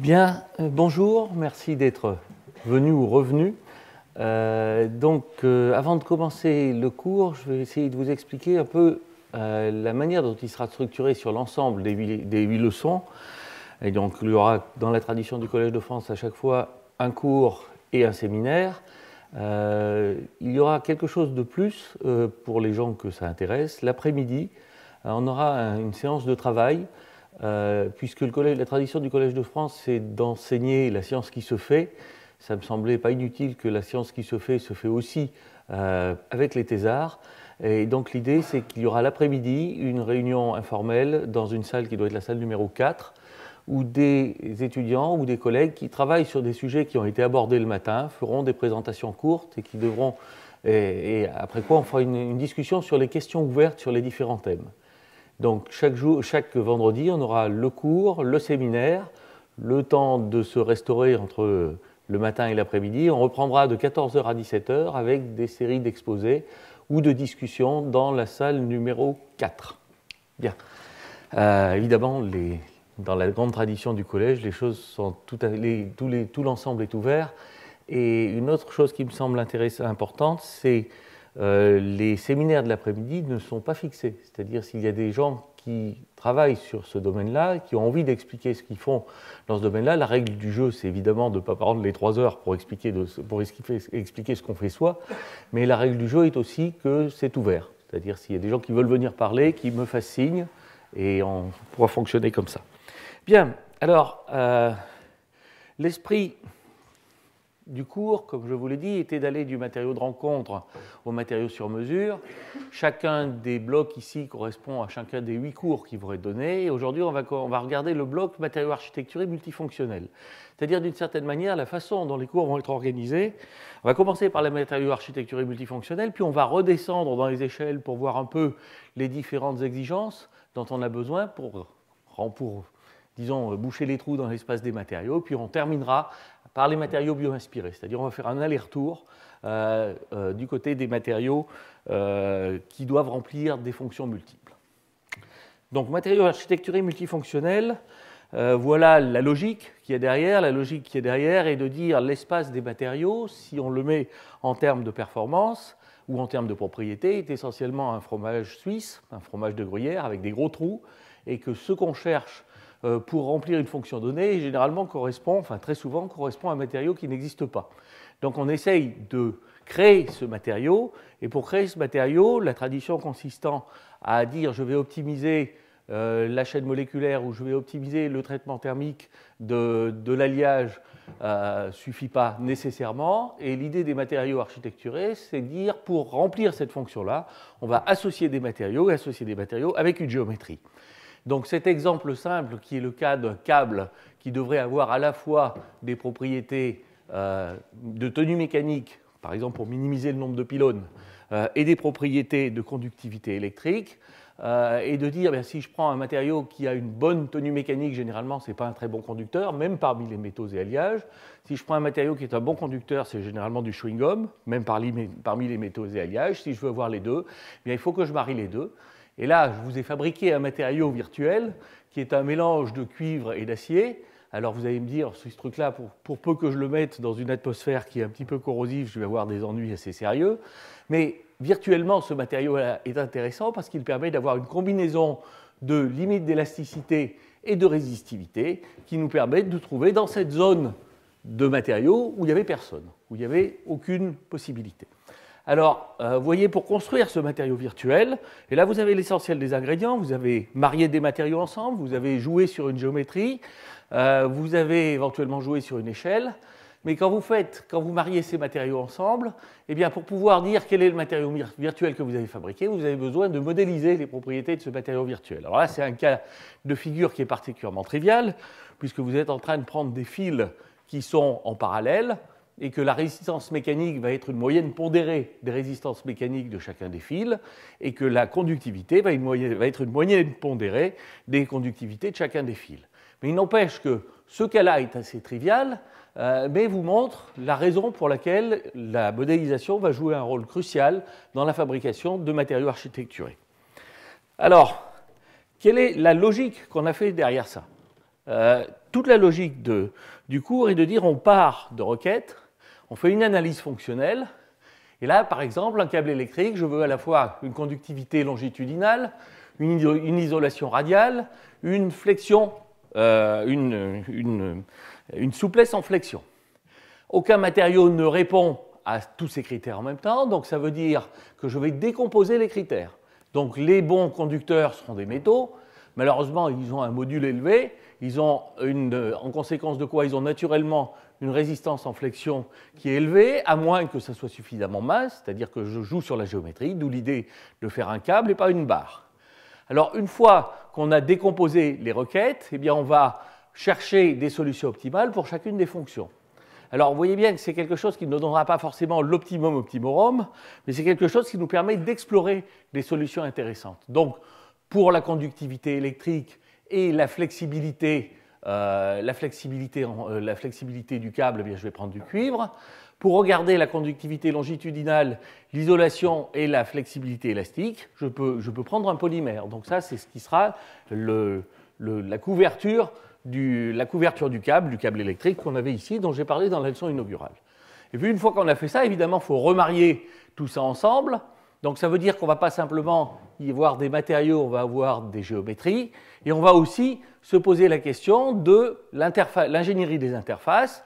Bien, euh, bonjour, merci d'être venu ou revenu. Euh, donc, euh, avant de commencer le cours, je vais essayer de vous expliquer un peu la manière dont il sera structuré sur l'ensemble des, huit leçons. Et donc, il y aura, dans la tradition du Collège de France, à chaque fois un cours et un séminaire. il y aura quelque chose de plus pour les gens que ça intéresse. L'après-midi, on aura une séance de travail euh, puisque la tradition du Collège de France, c'est d'enseigner la science qui se fait. Ça ne me semblait pas inutile que la science qui se fait se fait aussi euh, avec les thésards. Et donc l'idée, c'est qu'il y aura l'après-midi une réunion informelle dans une salle qui doit être la salle numéro 4, où des étudiants ou des collègues qui travaillent sur des sujets qui ont été abordés le matin feront des présentations courtes et qui devront... Et, après quoi, on fera une discussion sur les questions ouvertes sur les différents thèmes. Donc chaque, jour, chaque vendredi, on aura le cours, le séminaire, le temps de se restaurer entre le matin et l'après-midi. On reprendra de 14h à 17h avec des séries d'exposés ou de discussions dans la salle numéro 4. Bien. Euh, évidemment, dans la grande tradition du collège, les choses sont tout, tout l'ensemble est ouvert. Et une autre chose qui me semble intéressante, importante, c'est euh, les séminaires de l'après-midi ne sont pas fixés. C'est-à-dire s'il y a des gens qui travaillent sur ce domaine-là, qui ont envie d'expliquer ce qu'ils font dans ce domaine-là. La règle du jeu, c'est évidemment de ne pas prendre les trois heures pour expliquer, de, pour expliquer ce qu'on fait soi, mais la règle du jeu est aussi que c'est ouvert. C'est-à-dire s'il y a des gens qui veulent venir parler, qui me fassent signe, et on pourra fonctionner comme ça. Bien, alors, euh, l'esprit du cours, comme je vous l'ai dit, était d'aller du matériau de rencontre au matériau sur mesure. Chacun des blocs ici correspond à chacun des huit cours qui vous être donnés. Aujourd'hui, on va, on va regarder le bloc matériau architecturé multifonctionnel. C'est-à-dire, d'une certaine manière, la façon dont les cours vont être organisés. On va commencer par les matériaux architecturés multifonctionnels, puis on va redescendre dans les échelles pour voir un peu les différentes exigences dont on a besoin pour, pour disons, boucher les trous dans l'espace des matériaux, puis on terminera par les matériaux inspirés C'est-à-dire on va faire un aller-retour euh, euh, du côté des matériaux euh, qui doivent remplir des fonctions multiples. Donc matériaux architecturés multifonctionnels, voilà la logique qui est derrière. La logique qui est derrière est de dire l'espace des matériaux, si on le met en termes de performance ou en termes de propriété, est essentiellement un fromage suisse, un fromage de gruyère avec des gros trous, et que ce qu'on cherche euh, pour remplir une fonction donnée généralement correspond, enfin très souvent correspond à un matériau qui n'existe pas. Donc on essaye de créer ce matériau, et pour créer ce matériau, la tradition consistant à dire je vais optimiser euh, la chaîne moléculaire ou je vais optimiser le traitement thermique de, l'alliage ne euh, suffit pas nécessairement. Et l'idée des matériaux architecturés, c'est de dire pour remplir cette fonction-là, on va associer des matériaux et associer des matériaux avec une géométrie. Donc cet exemple simple, qui est le cas d'un câble qui devrait avoir à la fois des propriétés euh, de tenue mécanique, par exemple pour minimiser le nombre de pylônes, euh, et des propriétés de conductivité électrique, euh, et de dire ben, si je prends un matériau qui a une bonne tenue mécanique, généralement ce n'est pas un très bon conducteur, même parmi les métaux et alliages. Si je prends un matériau qui est un bon conducteur, c'est généralement du chewing-gum, même parmi, les métaux et alliages. Si je veux avoir les deux, eh il faut que je marie les deux. Et là, je vous ai fabriqué un matériau virtuel qui est un mélange de cuivre et d'acier. Alors vous allez me dire, ce truc-là, pour, peu que je le mette dans une atmosphère qui est un petit peu corrosive, je vais avoir des ennuis assez sérieux. Mais virtuellement, ce matériau est intéressant parce qu'il permet d'avoir une combinaison de limites d'élasticité et de résistivité qui nous permettent de trouver dans cette zone de matériaux où il n'y avait personne, où il n'y avait aucune possibilité. Alors, euh, vous voyez, pour construire ce matériau virtuel, et là vous avez l'essentiel des ingrédients, vous avez marié des matériaux ensemble, vous avez joué sur une géométrie, euh, vous avez éventuellement joué sur une échelle, mais quand vous faites, quand vous mariez ces matériaux ensemble, eh bien pour pouvoir dire quel est le matériau virtuel que vous avez fabriqué, vous avez besoin de modéliser les propriétés de ce matériau virtuel. Alors là, c'est un cas de figure qui est particulièrement trivial, puisque vous êtes en train de prendre des fils qui sont en parallèle, et que la résistance mécanique va être une moyenne pondérée des résistances mécaniques de chacun des fils, et que la conductivité va, être une moyenne pondérée des conductivités de chacun des fils. Mais il n'empêche que ce cas-là est assez trivial, euh, mais vous montre la raison pour laquelle la modélisation va jouer un rôle crucial dans la fabrication de matériaux architecturés. Alors, quelle est la logique qu'on a fait derrière ça euh, Toute la logique du cours est de dire on part de requêtes, on fait une analyse fonctionnelle. Et là, par exemple, un câble électrique, je veux à la fois une conductivité longitudinale, une, isolation radiale, une flexion, euh, une, souplesse en flexion. Aucun matériau ne répond à tous ces critères en même temps, donc ça veut dire que je vais décomposer les critères. Donc les bons conducteurs seront des métaux, malheureusement ils ont un module élevé, ils ont en conséquence de quoi ils ont naturellement une résistance en flexion qui est élevée, à moins que ça soit suffisamment mince, c'est-à-dire que je joue sur la géométrie, d'où l'idée de faire un câble et pas une barre. Alors une fois qu'on a décomposé les requêtes, eh bien on va chercher des solutions optimales pour chacune des fonctions. Alors vous voyez bien que c'est quelque chose qui ne donnera pas forcément l'optimum optimorum, mais c'est quelque chose qui nous permet d'explorer des solutions intéressantes. Donc pour la conductivité électrique et la flexibilité euh, euh, la, flexibilité, du câble, eh je vais prendre du cuivre. Pour regarder la conductivité longitudinale, l'isolation et la flexibilité élastique, je peux, prendre un polymère. Donc ça, c'est ce qui sera la, couverture du, câble, du câble électrique qu'on avait ici, dont j'ai parlé dans la leçon inaugurale. Et puis une fois qu'on a fait ça, évidemment, il faut remarier tout ça ensemble. Donc ça veut dire qu'on ne va pas simplement y voir des matériaux, on va avoir des géométries, et on va aussi se poser la question de l'ingénierie des interfaces.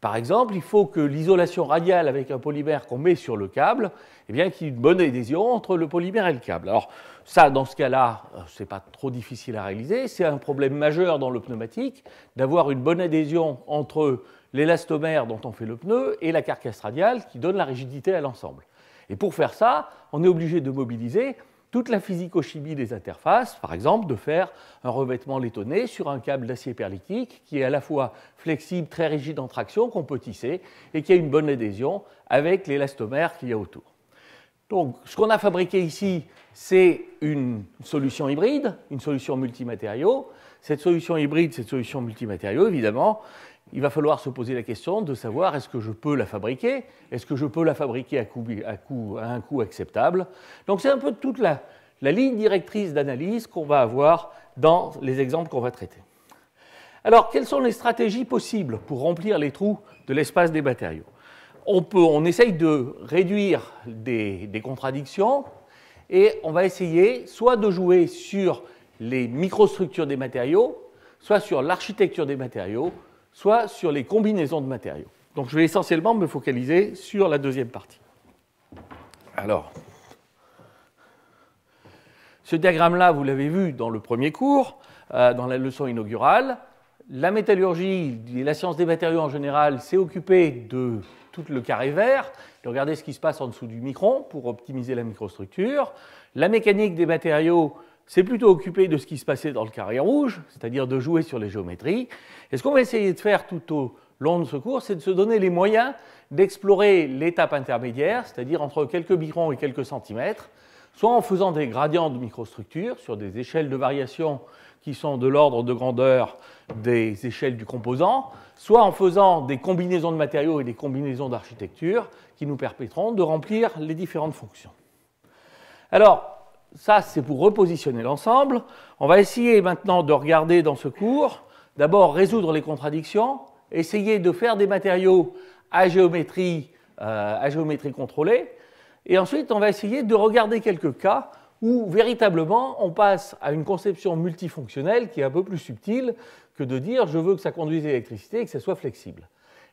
Par exemple, il faut que l'isolation radiale avec un polymère qu'on met sur le câble, eh bien, qu'il y ait une bonne adhésion entre le polymère et le câble. Alors ça, dans ce cas-là, euh, ce n'est pas trop difficile à réaliser. C'est un problème majeur dans le pneumatique, d'avoir une bonne adhésion entre l'élastomère dont on fait le pneu et la carcasse radiale qui donne la rigidité à l'ensemble. Et pour faire ça, on est obligé de mobiliser toute la physico-chimie des interfaces, par exemple de faire un revêtement laitonné sur un câble d'acier perlitique qui est à la fois flexible, très rigide en traction, qu'on peut tisser et qui a une bonne adhésion avec l'élastomère qu'il y a autour. Donc ce qu'on a fabriqué ici, c'est une solution hybride, une solution multimatériaux. Cette solution hybride, cette solution multimatériaux, évidemment, il va falloir se poser la question de savoir est-ce que je peux la fabriquer Est-ce que je peux la fabriquer à, un coût acceptable Donc c'est un peu toute la, ligne directrice d'analyse qu'on va avoir dans les exemples qu'on va traiter. Alors, quelles sont les stratégies possibles pour remplir les trous de l'espace des matériaux on, peut, on essaye de réduire des contradictions et on va essayer soit de jouer sur les microstructures des matériaux, soit sur l'architecture des matériaux, soit sur les combinaisons de matériaux. Donc je vais essentiellement me focaliser sur la deuxième partie. Alors, ce diagramme-là, vous l'avez vu dans le premier cours, euh, dans la leçon inaugurale. La métallurgie et la science des matériaux en général s'est occupée de tout le carré vert, de regarder ce qui se passe en dessous du micron pour optimiser la microstructure. La mécanique des matériaux c'est plutôt occupé de ce qui se passait dans le carré rouge, c'est-à-dire de jouer sur les géométries. Et ce qu'on va essayer de faire tout au long de ce cours, c'est de se donner les moyens d'explorer l'étape intermédiaire, c'est-à-dire entre quelques microns et quelques centimètres, soit en faisant des gradients de microstructures sur des échelles de variation qui sont de l'ordre de grandeur des échelles du composant, soit en faisant des combinaisons de matériaux et des combinaisons d'architecture qui nous permettront de remplir les différentes fonctions. Alors, ça, c'est pour repositionner l'ensemble. On va essayer maintenant de regarder dans ce cours, d'abord résoudre les contradictions, essayer de faire des matériaux à géométrie, euh, à géométrie contrôlée, et ensuite on va essayer de regarder quelques cas où véritablement on passe à une conception multifonctionnelle qui est un peu plus subtile que de dire je veux que ça conduise l'électricité et que ça soit flexible.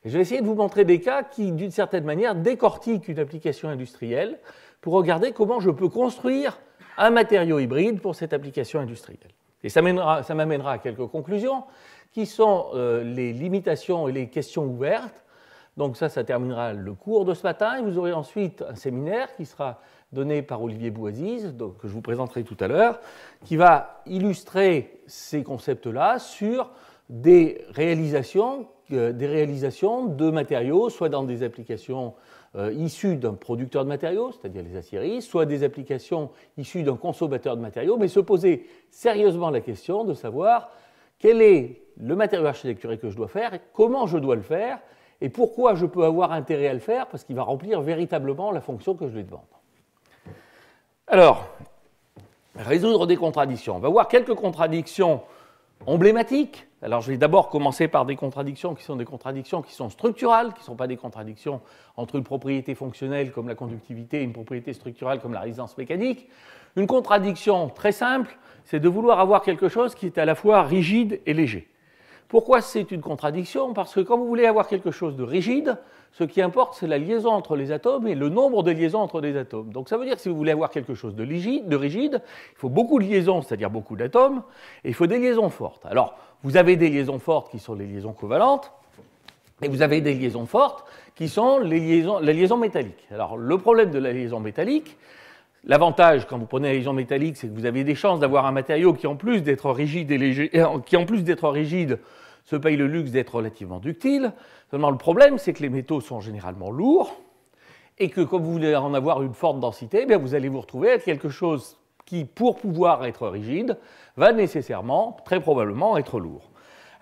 je vais essayer de vous montrer des cas qui, d'une certaine manière, décortiquent une application industrielle pour regarder comment je peux construire un matériau hybride pour cette application industrielle. Et ça m'amènera à quelques conclusions qui sont euh, les limitations et les questions ouvertes. Donc ça, ça terminera le cours de ce matin. Et vous aurez ensuite un séminaire qui sera donné par Olivier Bouaziz, donc, que je vous présenterai tout à l'heure, qui va illustrer ces concepts-là sur des réalisations, euh, des réalisations de matériaux, soit dans des applications euh, issus d'un producteur de matériaux, c'est-à-dire les aciéries, soit des applications issues d'un consommateur de matériaux, mais se poser sérieusement la question de savoir quel est le matériau architecturé que je dois faire, comment je dois le faire, et pourquoi je peux avoir intérêt à le faire, parce qu'il va remplir véritablement la fonction que je lui demande. Alors, résoudre des contradictions. On va voir quelques contradictions emblématiques alors je vais d'abord commencer par des contradictions qui sont des contradictions qui sont structurales, qui ne sont pas des contradictions entre une propriété fonctionnelle comme la conductivité et une propriété structurelle comme la résistance mécanique. Une contradiction très simple, c'est de vouloir avoir quelque chose qui est à la fois rigide et léger. Pourquoi c'est une contradiction Parce que quand vous voulez avoir quelque chose de rigide, ce qui importe, c'est la liaison entre les atomes et le nombre de liaisons entre les atomes. Donc ça veut dire que si vous voulez avoir quelque chose de rigide, de rigide il faut beaucoup de liaisons, c'est-à-dire beaucoup d'atomes, et il faut des liaisons fortes. Alors, vous avez des liaisons fortes qui sont les liaisons covalentes, et vous avez des liaisons fortes qui sont les liaisons, la liaison métallique. Alors, le problème de la liaison métallique, L'avantage, quand vous prenez les légion métallique, c'est que vous avez des chances d'avoir un matériau qui, en plus d'être rigide qui, en plus d'être rigide, se paye le luxe d'être relativement ductile. Seulement, le problème, c'est que les métaux sont généralement lourds et que, comme vous voulez en avoir une forte densité, eh bien, vous allez vous retrouver avec quelque chose qui, pour pouvoir être rigide, va nécessairement, très probablement, être lourd.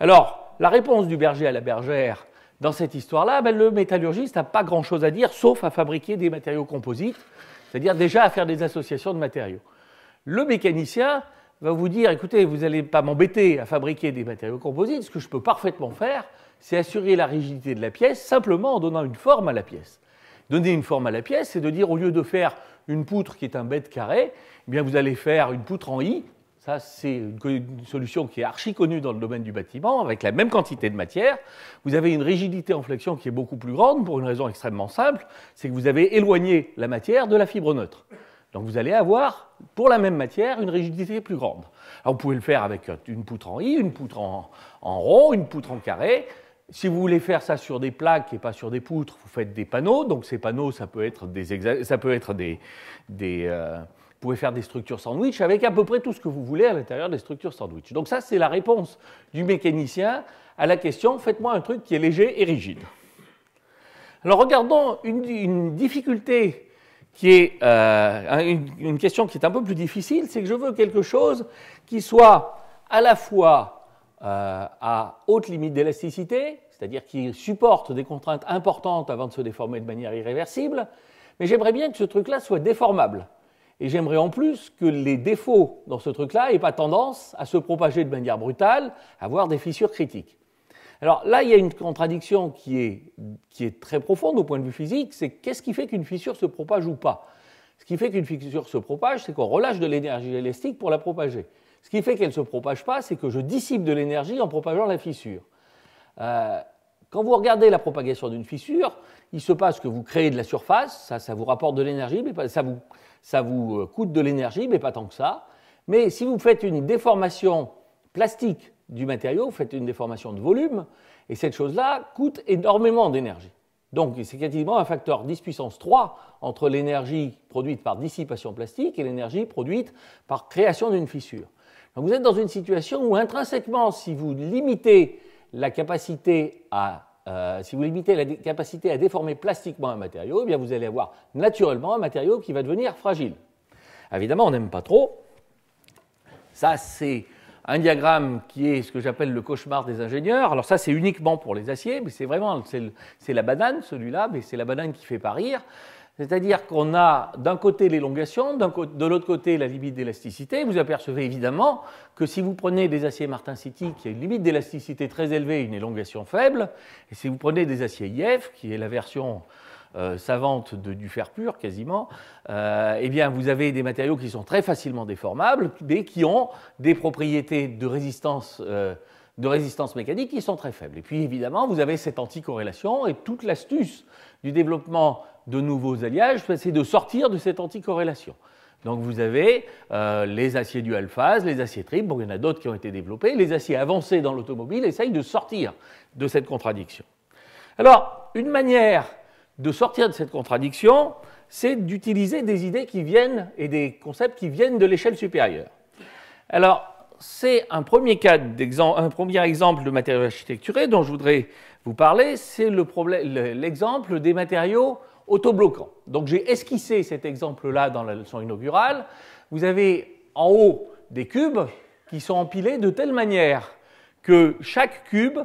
Alors, la réponse du berger à la bergère dans cette histoire-là, ben, le métallurgiste n'a pas grand-chose à dire, sauf à fabriquer des matériaux composites c'est-à-dire déjà à faire des associations de matériaux. Le mécanicien va vous dire, écoutez, vous n'allez pas m'embêter à fabriquer des matériaux composites, ce que je peux parfaitement faire, c'est assurer la rigidité de la pièce simplement en donnant une forme à la pièce. Donner une forme à la pièce, c'est de dire, au lieu de faire une poutre qui est un bête carré, eh bien vous allez faire une poutre en I ça, c'est une solution qui est archi connue dans le domaine du bâtiment, avec la même quantité de matière. Vous avez une rigidité en flexion qui est beaucoup plus grande pour une raison extrêmement simple, c'est que vous avez éloigné la matière de la fibre neutre. Donc vous allez avoir, pour la même matière, une rigidité plus grande. Alors vous pouvez le faire avec euh, une poutre en I, une poutre en, rond, une poutre en carré. Si vous voulez faire ça sur des plaques et pas sur des poutres, vous faites des panneaux. Donc ces panneaux, ça peut être des, ça peut être des, des, euh, vous pouvez faire des structures sandwich avec à peu près tout ce que vous voulez à l'intérieur des structures sandwich. Donc ça, c'est la réponse du mécanicien à la question faites-moi un truc qui est léger et rigide. Alors regardons une, difficulté qui est euh, une, question qui est un peu plus difficile, c'est que je veux quelque chose qui soit à la fois euh, à haute limite d'élasticité, c'est-à-dire qui supporte des contraintes importantes avant de se déformer de manière irréversible, mais j'aimerais bien que ce truc-là soit déformable. Et j'aimerais en plus que les défauts dans ce truc-là n'aient pas tendance à se propager de manière brutale, à avoir des fissures critiques. Alors là, il y a une contradiction qui est, qui est très profonde au point de vue physique, c'est qu'est-ce qui fait qu'une fissure se propage ou pas Ce qui fait qu'une fissure se propage, c'est qu'on relâche de l'énergie élastique pour la propager. Ce qui fait qu'elle ne se propage pas, c'est que je dissipe de l'énergie en propageant la fissure. Euh, quand vous regardez la propagation d'une fissure, il se passe que vous créez de la surface, ça, vous rapporte de l'énergie, mais ça, vous, ça vous euh, coûte de l'énergie, mais pas tant que ça. Mais si vous faites une déformation plastique du matériau, vous faites une déformation de volume, et cette chose-là coûte énormément d'énergie. Donc c'est quasiment un facteur 10 puissance 3 entre l'énergie produite par dissipation plastique et l'énergie produite par création d'une fissure. Donc vous êtes dans une situation où intrinsèquement, si vous limitez la capacité à euh, si vous limitez la capacité à déformer plastiquement un matériau, eh bien vous allez avoir naturellement un matériau qui va devenir fragile. Évidemment, on n'aime pas trop. Ça, c'est un diagramme qui est ce que j'appelle le cauchemar des ingénieurs. Alors ça, c'est uniquement pour les aciers, mais c'est vraiment c'est la banane, celui-là, mais c'est la banane qui fait pas rire. C'est-à-dire qu'on a d'un côté l'élongation, de l'autre côté la limite d'élasticité. Vous apercevez évidemment que si vous prenez des aciers martensitiques, il qui a une limite d'élasticité très élevée et une élongation faible. Et si vous prenez des aciers IF, qui est la version euh, savante de, du fer pur quasiment, euh, eh bien vous avez des matériaux qui sont très facilement déformables, mais qui ont des propriétés de résistance. Euh, de résistance mécanique qui sont très faibles. Et puis évidemment, vous avez cette anticorrélation et toute l'astuce du développement de nouveaux alliages, c'est de sortir de cette anticorrelation. Donc vous avez euh, les aciers du phase, les aciers triples, bon, il y en a d'autres qui ont été développés, les aciers avancés dans l'automobile essayent de sortir de cette contradiction. Alors, une manière de sortir de cette contradiction, c'est d'utiliser des idées qui viennent et des concepts qui viennent de l'échelle supérieure. Alors, c'est un premier un premier exemple de matériaux architecturés dont je voudrais vous parler, c'est l'exemple des matériaux autobloquant. Donc j'ai esquissé cet exemple-là dans la leçon inaugurale. Vous avez en haut des cubes qui sont empilés de telle manière que chaque cube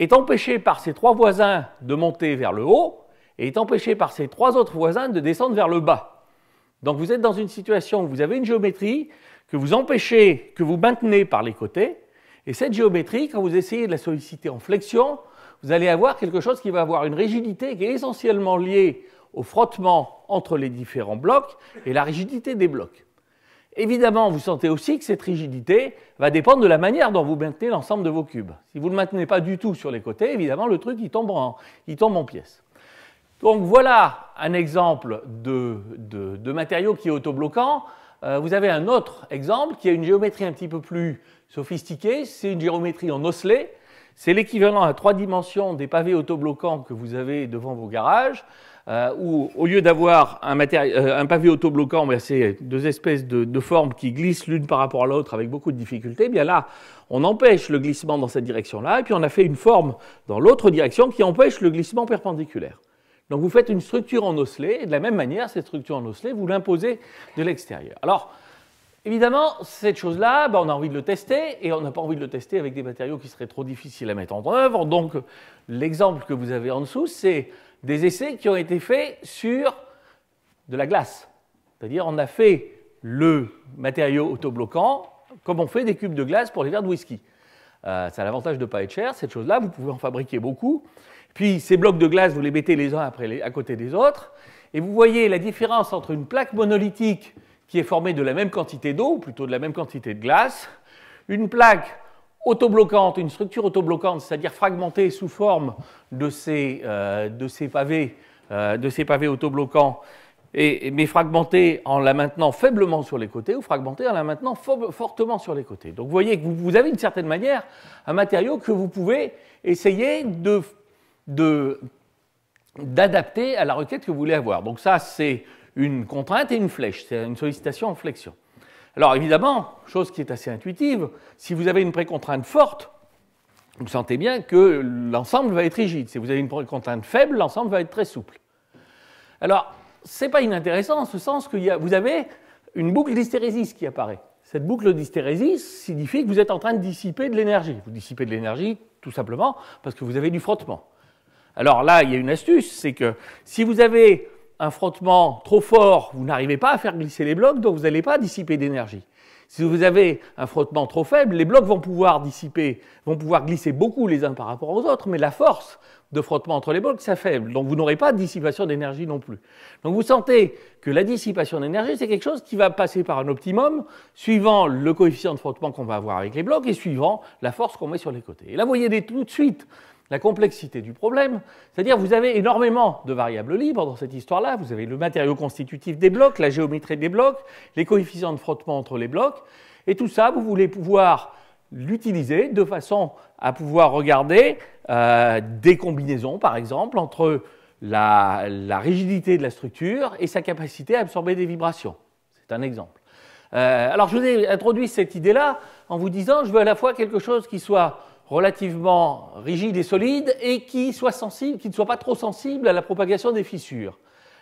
est empêché par ses trois voisins de monter vers le haut et est empêché par ses trois autres voisins de descendre vers le bas. Donc vous êtes dans une situation où vous avez une géométrie que vous empêchez, que vous maintenez par les côtés, et cette géométrie, quand vous essayez de la solliciter en flexion, vous allez avoir quelque chose qui va avoir une rigidité qui est essentiellement liée au frottement entre les différents blocs et la rigidité des blocs. Évidemment, vous sentez aussi que cette rigidité va dépendre de la manière dont vous maintenez l'ensemble de vos cubes. Si vous ne le maintenez pas du tout sur les côtés, évidemment, le truc, il tombe en, il tombe en pièces. Donc voilà un exemple de, matériau qui est autobloquant. Euh, vous avez un autre exemple qui a une géométrie un petit peu plus sophistiquée. C'est une géométrie en osselet. C'est l'équivalent à trois dimensions des pavés autobloquants que vous avez devant vos garages, euh, où au lieu d'avoir euh, un, pavé autobloquant, ben, c'est deux espèces de, formes qui glissent l'une par rapport à l'autre avec beaucoup de difficultés, bien là, on empêche le glissement dans cette direction-là, et puis on a fait une forme dans l'autre direction qui empêche le glissement perpendiculaire. Donc vous faites une structure en osselet, et de la même manière, cette structure en osselet, vous l'imposez de l'extérieur. Alors, Évidemment, cette chose-là, bah, on a envie de le tester et on n'a pas envie de le tester avec des matériaux qui seraient trop difficiles à mettre en œuvre. Donc, l'exemple que vous avez en dessous, c'est des essais qui ont été faits sur de la glace. C'est-à-dire, on a fait le matériau autobloquant comme on fait des cubes de glace pour les verres de whisky. Euh, ça a l'avantage de ne pas être cher, cette chose-là, vous pouvez en fabriquer beaucoup. Puis ces blocs de glace, vous les mettez les uns après les, à côté des autres. Et vous voyez la différence entre une plaque monolithique qui est formée de la même quantité d'eau, ou plutôt de la même quantité de glace, une plaque autobloquante, une structure autobloquante, c'est-à-dire fragmentée sous forme de ces, euh, de ces pavés, euh, de ces pavés autobloquants, et, mais fragmentée en la maintenant faiblement sur les côtés ou fragmentée en la maintenant fortement sur les côtés. Donc vous voyez que vous, vous avez d'une certaine manière un matériau que vous pouvez essayer de d'adapter à la requête que vous voulez avoir. Donc ça, c'est une contrainte et une flèche, c'est une sollicitation en flexion. Alors évidemment, chose qui est assez intuitive, si vous avez une précontrainte forte, vous sentez bien que l'ensemble va être rigide. Si vous avez une précontrainte faible, l'ensemble va être très souple. Alors, ce n'est pas inintéressant en ce sens que vous avez une boucle d'hystérésis qui apparaît. Cette boucle d'hystérésis signifie que vous êtes en train de dissiper de l'énergie. Vous dissipez de l'énergie tout simplement parce que vous avez du frottement. Alors là, il y a une astuce, c'est que si vous avez un frottement trop fort, vous n'arrivez pas à faire glisser les blocs, donc vous n'allez pas dissiper d'énergie. Si vous avez un frottement trop faible, les blocs vont pouvoir dissiper, vont pouvoir glisser beaucoup les uns par rapport aux autres, mais la force de frottement entre les blocs faible, Donc vous n'aurez pas de dissipation d'énergie non plus. Donc vous sentez que la dissipation d'énergie, c'est quelque chose qui va passer par un optimum suivant le coefficient de frottement qu'on va avoir avec les blocs et suivant la force qu'on met sur les côtés. Et là, vous voyez tout de suite la complexité du problème. C'est-à-dire vous avez énormément de variables libres dans cette histoire-là. Vous avez le matériau constitutif des blocs, la géométrie des blocs, les coefficients de frottement entre les blocs. Et tout ça, vous voulez pouvoir l'utiliser de façon à pouvoir regarder euh, des combinaisons, par exemple, entre la, rigidité de la structure et sa capacité à absorber des vibrations. C'est un exemple. Euh, alors je vous ai introduit cette idée-là en vous disant je veux à la fois quelque chose qui soit relativement rigide et solide et qui, soit sensible, qui ne soit pas trop sensible à la propagation des fissures.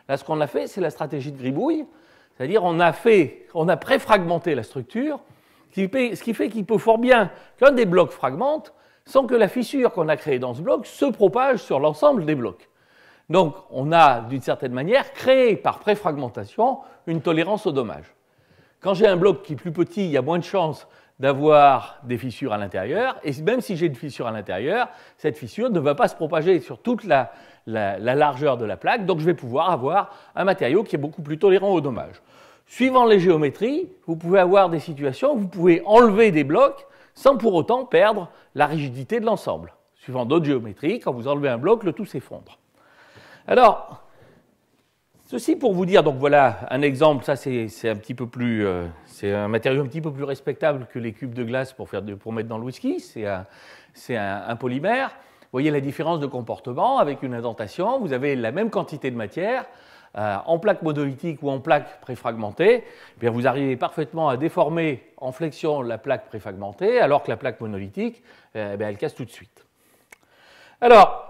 Là, ce qu'on a fait, c'est la stratégie de gribouille, c'est-à-dire on a a préfragmenté la structure, ce qui fait qu'il peut fort bien qu'un des blocs fragmente sans que la fissure qu'on a créée dans ce bloc se propage sur l'ensemble des blocs. Donc on a, d'une certaine manière, créé par préfragmentation une tolérance au dommage. Quand j'ai un bloc qui est plus petit, il y a moins de chances d'avoir des fissures à l'intérieur, et même si j'ai une fissure à l'intérieur, cette fissure ne va pas se propager sur toute la, largeur de la plaque, donc je vais pouvoir avoir un matériau qui est beaucoup plus tolérant au dommage. Suivant les géométries, vous pouvez avoir des situations où vous pouvez enlever des blocs sans pour autant perdre la rigidité de l'ensemble. Suivant d'autres géométries, quand vous enlevez un bloc, le tout s'effondre. Alors, Ceci pour vous dire, donc voilà un exemple, ça c'est un petit peu plus, euh, c'est un matériau un petit peu plus respectable que les cubes de glace pour, faire de, mettre dans le whisky, c'est un, un, polymère. Vous voyez la différence de comportement avec une indentation, vous avez la même quantité de matière, euh, en plaque monolithique ou en plaque préfragmentée, eh bien vous arrivez parfaitement à déformer en flexion la plaque préfragmentée, alors que la plaque monolithique, euh, eh elle casse tout de suite. Alors,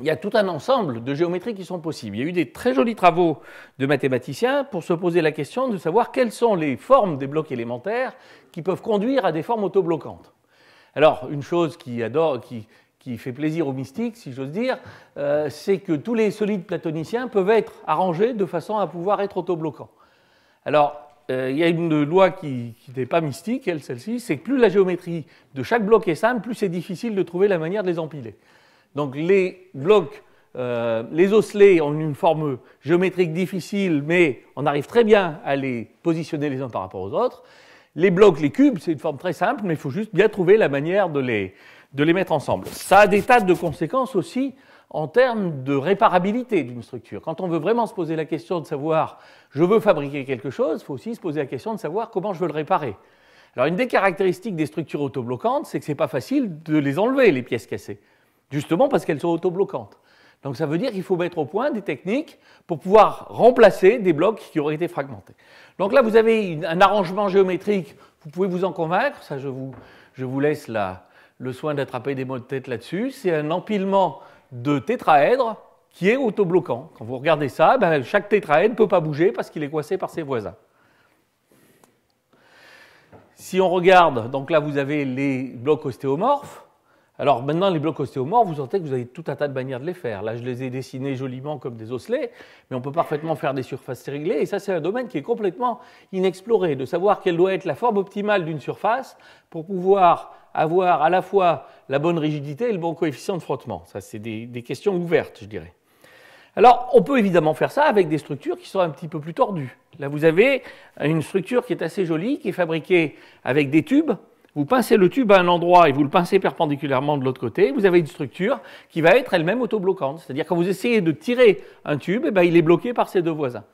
il y a tout un ensemble de géométries qui sont possibles. Il y a eu des très jolis travaux de mathématiciens pour se poser la question de savoir quelles sont les formes des blocs élémentaires qui peuvent conduire à des formes autobloquantes. Alors, une chose qui, adore, qui, fait plaisir aux mystiques, si j'ose dire, euh, c'est que tous les solides platoniciens peuvent être arrangés de façon à pouvoir être autobloquants. Alors, euh, il y a une loi qui, n'est pas mystique, elle, celle-ci, c'est que plus la géométrie de chaque bloc est simple, plus c'est difficile de trouver la manière de les empiler. Donc les blocs, euh, les osselets ont une forme géométrique difficile, mais on arrive très bien à les positionner les uns par rapport aux autres. Les blocs, les cubes, c'est une forme très simple, mais il faut juste bien trouver la manière de les, mettre ensemble. Ça a des tas de conséquences aussi en termes de réparabilité d'une structure. Quand on veut vraiment se poser la question de savoir, je veux fabriquer quelque chose, il faut aussi se poser la question de savoir comment je veux le réparer. Alors une des caractéristiques des structures autobloquantes, c'est que n'est pas facile de les enlever, les pièces cassées justement parce qu'elles sont autobloquantes. Donc ça veut dire qu'il faut mettre au point des techniques pour pouvoir remplacer des blocs qui auraient été fragmentés. Donc là, vous avez un arrangement géométrique, vous pouvez vous en convaincre, ça je vous, laisse le soin d'attraper des mots de tête là-dessus. C'est un empilement de tétraèdres qui est autobloquant. Quand vous regardez ça, ben, chaque tétraèdre ne peut pas bouger parce qu'il est coincé par ses voisins. Si on regarde, donc là vous avez les blocs ostéomorphes, alors maintenant, les blocs ostéomorphes, vous sentez que vous avez tout un tas de manières de les faire. Là, je les ai dessinés joliment comme des osselets, mais on peut parfaitement faire des surfaces réglées. Et ça, c'est un domaine qui est complètement inexploré, de savoir quelle doit être la forme optimale d'une surface pour pouvoir avoir à la fois la bonne rigidité et le bon coefficient de frottement. Ça, c'est des questions ouvertes, je dirais. Alors, on peut évidemment faire ça avec des structures qui sont un petit peu plus tordues. Là, vous avez une structure qui est assez jolie, qui est fabriquée avec des tubes vous pincez le tube à un endroit et vous le pincez perpendiculairement de l'autre côté, vous avez une structure qui va être elle-même autobloquante. C'est-à-dire quand vous essayez de tirer un tube, eh ben, il est bloqué par ses deux voisins.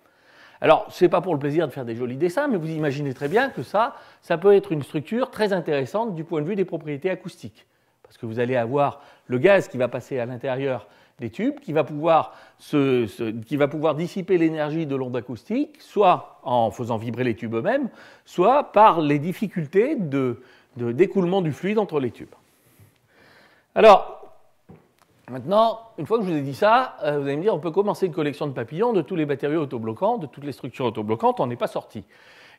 Alors, ce n'est pas pour le plaisir de faire des jolis dessins, mais vous imaginez très bien que ça, ça peut être une structure très intéressante du point de vue des propriétés acoustiques. Parce que vous allez avoir le gaz qui va passer à l'intérieur des tubes, qui va pouvoir dissiper l'énergie de l'onde acoustique, soit en faisant vibrer les tubes eux-mêmes, soit par les difficultés de d'écoulement du fluide entre les tubes. Alors, maintenant, une fois que je vous ai dit ça, euh, vous allez me dire, on peut commencer une collection de papillons de tous les matériaux autobloquants, de toutes les structures autobloquantes, on n'est pas sorti.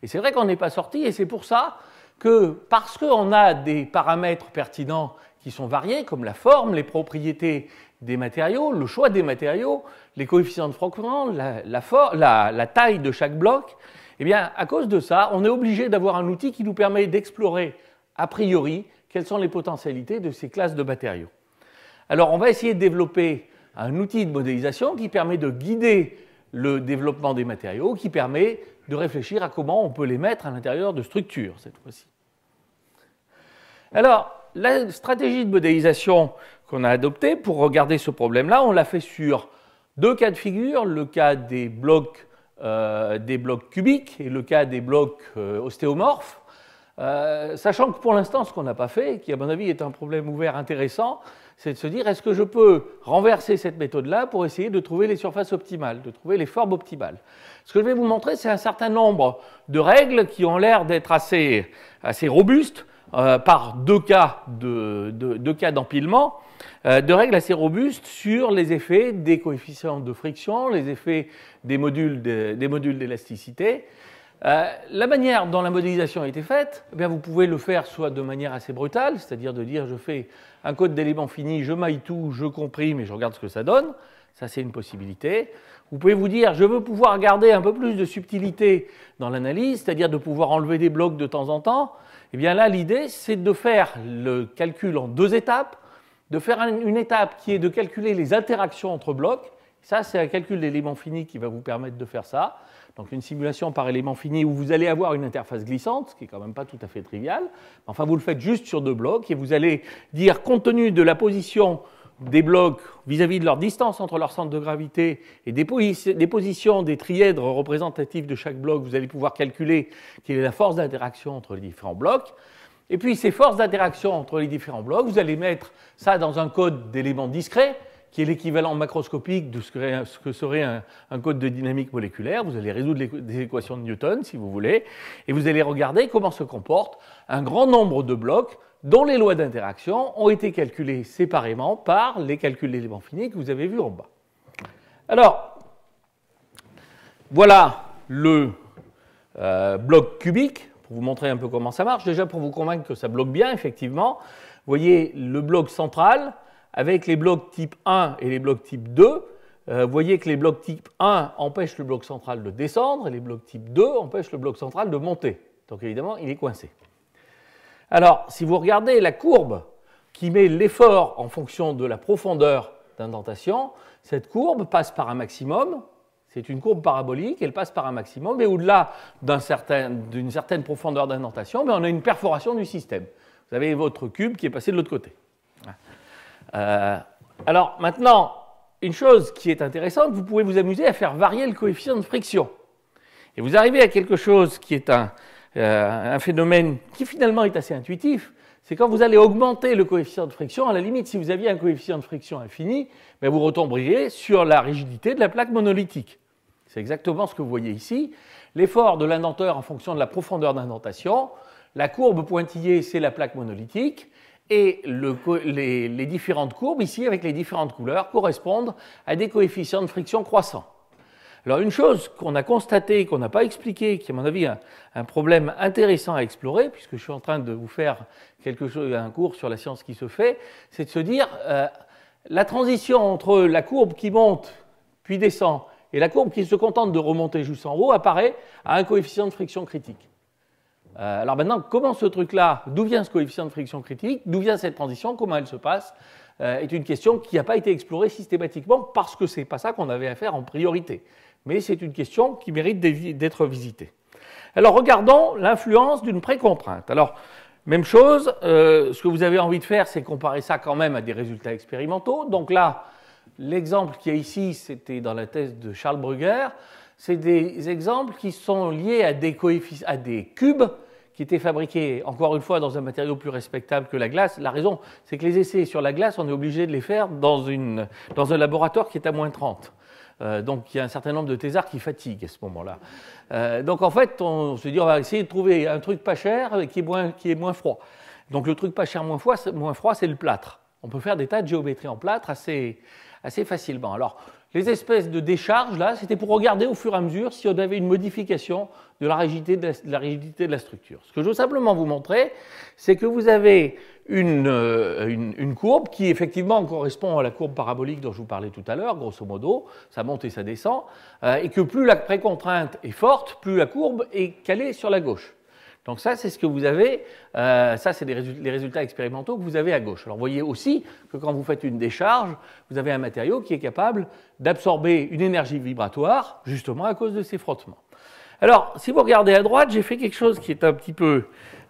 Et c'est vrai qu'on n'est pas sorti, et c'est pour ça que, parce qu'on a des paramètres pertinents qui sont variés, comme la forme, les propriétés des matériaux, le choix des matériaux, les coefficients de frottement, la, la, taille de chaque bloc, eh bien, à cause de ça, on est obligé d'avoir un outil qui nous permet d'explorer a priori, quelles sont les potentialités de ces classes de matériaux. Alors, on va essayer de développer un outil de modélisation qui permet de guider le développement des matériaux, qui permet de réfléchir à comment on peut les mettre à l'intérieur de structures, cette fois-ci. Alors, la stratégie de modélisation qu'on a adoptée pour regarder ce problème-là, on l'a fait sur deux cas de figure, le cas des blocs, euh, cubiques et le cas des blocs euh, ostéomorphes. Euh, sachant que pour l'instant, ce qu'on n'a pas fait, qui à mon avis est un problème ouvert intéressant, c'est de se dire est-ce que je peux renverser cette méthode-là pour essayer de trouver les surfaces optimales, de trouver les formes optimales. Ce que je vais vous montrer, c'est un certain nombre de règles qui ont l'air d'être assez, robustes euh, par deux cas d'empilement, euh, de règles assez robustes sur les effets des coefficients de friction, les effets des modules d'élasticité. Euh, la manière dont la modélisation a été faite, eh bien vous pouvez le faire soit de manière assez brutale, c'est-à-dire de dire je fais un code d'éléments finis, je maille tout, je comprime et je regarde ce que ça donne. Ça, c'est une possibilité. Vous pouvez vous dire, je veux pouvoir garder un peu plus de subtilité dans l'analyse, c'est-à-dire de pouvoir enlever des blocs de temps en temps. Eh bien là, l'idée, c'est de faire le calcul en deux étapes, de faire une étape qui est de calculer les interactions entre blocs. Ça, c'est un calcul d'éléments finis qui va vous permettre de faire ça. Donc une simulation par élément finis où vous allez avoir une interface glissante, ce qui est quand même pas tout à fait trivial. Enfin, vous le faites juste sur deux blocs et vous allez dire, compte tenu de la position des blocs vis-à-vis de leur distance entre leur centre de gravité et des, positions des trièdres représentatifs de chaque bloc, vous allez pouvoir calculer quelle est la force d'interaction entre les différents blocs. Et puis ces forces d'interaction entre les différents blocs, vous allez mettre ça dans un code d'éléments discrets qui est l'équivalent macroscopique de ce que, serait un, code de dynamique moléculaire. Vous allez résoudre les équations de Newton, si vous voulez, et vous allez regarder comment se comporte un grand nombre de blocs dont les lois d'interaction ont été calculées séparément par les calculs d'éléments finis que vous avez vus en bas. Alors, voilà le euh, bloc cubique, pour vous montrer un peu comment ça marche. Déjà, pour vous convaincre que ça bloque bien, effectivement, vous voyez le bloc central, avec les blocs type 1 et les blocs type 2, euh, vous voyez que les blocs type 1 empêchent le bloc central de descendre et les blocs type 2 empêchent le bloc central de monter. Donc évidemment, il est coincé. Alors, si vous regardez la courbe qui met l'effort en fonction de la profondeur d'indentation, cette courbe passe par un maximum, c'est une courbe parabolique, elle passe par un maximum, mais au-delà d'une certaine profondeur d'indentation, on a une perforation du système. Vous avez votre cube qui est passé de l'autre côté. Euh, alors maintenant, une chose qui est intéressante, vous pouvez vous amuser à faire varier le coefficient de friction. Et vous arrivez à quelque chose qui est un, euh, phénomène qui finalement est assez intuitif, c'est quand vous allez augmenter le coefficient de friction, à la limite, si vous aviez un coefficient de friction infini, mais ben, vous retomberiez sur la rigidité de la plaque monolithique. C'est exactement ce que vous voyez ici. L'effort de l'indenteur en fonction de la profondeur d'indentation, la courbe pointillée, c'est la plaque monolithique, et les, différentes courbes, ici, avec les différentes couleurs, correspondent à des coefficients de friction croissants. Alors, une chose qu'on a constatée, qu'on n'a pas expliquée, qui est à mon avis un, problème intéressant à explorer, puisque je suis en train de vous faire quelque chose, un cours sur la science qui se fait, c'est de se dire euh, la transition entre la courbe qui monte puis descend et la courbe qui se contente de remonter juste en haut apparaît à un coefficient de friction critique. Euh, alors maintenant, comment ce truc-là, d'où vient ce coefficient de friction critique, d'où vient cette transition, comment elle se passe, euh, est une question qui n'a pas été explorée systématiquement parce que ce n'est pas ça qu'on avait à faire en priorité. Mais c'est une question qui mérite d'être visitée. Alors regardons l'influence d'une précontrainte. Alors, même chose, euh, ce que vous avez envie de faire, c'est comparer ça quand même à des résultats expérimentaux. Donc là, l'exemple qu'il y a ici, c'était dans la thèse de Charles Brugger, c'est des exemples qui sont liés à des, à des cubes qui était fabriqué, encore une fois, dans un matériau plus respectable que la glace. La raison, c'est que les essais sur la glace, on est obligé de les faire dans, une, dans un laboratoire qui est à moins 30. Euh, donc il y a un certain nombre de thésards qui fatiguent à ce moment-là. Euh, donc en fait, on se dit, on va essayer de trouver un truc pas cher qui est moins, qui est moins froid. Donc le truc pas cher, moins froid, c'est le plâtre. On peut faire des tas de géométrie en plâtre assez, assez facilement. Alors, les espèces de décharges, là, c'était pour regarder au fur et à mesure si on avait une modification de la rigidité de la, structure. Ce que je veux simplement vous montrer, c'est que vous avez euh, une, courbe qui, effectivement, correspond à la courbe parabolique dont je vous parlais tout à l'heure, grosso modo, ça monte et ça descend, euh, et que plus la précontrainte est forte, plus la courbe est calée sur la gauche. Donc ça, c'est ce que vous avez, euh, ça c'est les résultats expérimentaux que vous avez à gauche. Alors vous voyez aussi que quand vous faites une décharge, vous avez un matériau qui est capable d'absorber une énergie vibratoire, justement à cause de ces frottements. Alors, si vous regardez à droite, j'ai fait quelque chose qui est un petit peu,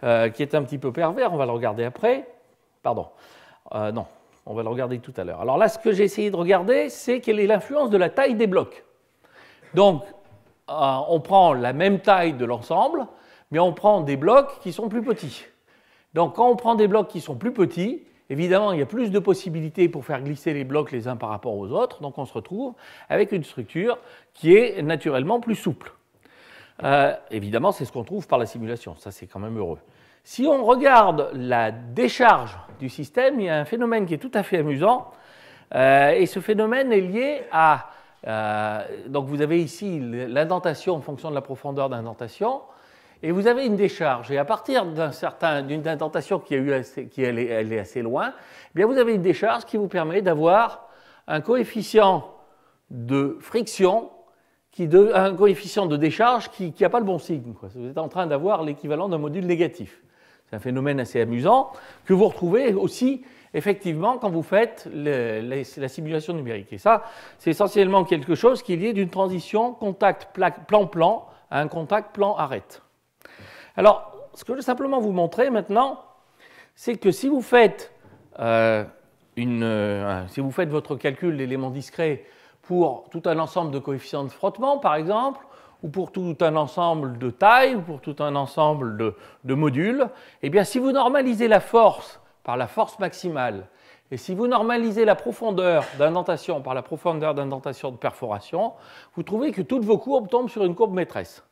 euh, qui est un petit peu pervers, on va le regarder après. Pardon, euh, non, on va le regarder tout à l'heure. Alors là, ce que j'ai essayé de regarder, c'est quelle est l'influence de la taille des blocs. Donc, on prend la même taille de l'ensemble, mais on prend des blocs qui sont plus petits. Donc quand on prend des blocs qui sont plus petits, évidemment, il y a plus de possibilités pour faire glisser les blocs les uns par rapport aux autres, donc on se retrouve avec une structure qui est naturellement plus souple. Euh, évidemment, c'est ce qu'on trouve par la simulation, ça c'est quand même heureux. Si on regarde la décharge du système, il y a un phénomène qui est tout à fait amusant, euh, et ce phénomène est lié à... Euh, donc vous avez ici l'indentation en fonction de la profondeur d'indentation, et vous avez une décharge. Et à partir d'une indentation qui, est, assez loin, eh bien vous avez une décharge qui vous permet d'avoir un coefficient de friction, un coefficient de décharge qui n'a pas le bon signe. Vous êtes en train d'avoir l'équivalent d'un module négatif. C'est un phénomène assez amusant que vous retrouvez aussi effectivement quand vous faites la, simulation numérique. Et ça, c'est essentiellement quelque chose qui est lié d'une transition contact plan-plan à un contact plan-arrête. Alors, ce que je vais simplement vous montrer maintenant, c'est que euh, euh, si vous faites, votre calcul d'éléments discrets pour tout un ensemble de coefficients de frottement, par exemple, ou pour tout un ensemble de tailles, ou pour tout un ensemble de, de modules, eh bien, si vous normalisez la force par la force maximale, et si vous normalisez la profondeur d'indentation par la profondeur d'indentation de perforation, vous trouvez que toutes vos courbes tombent sur une courbe maîtresse.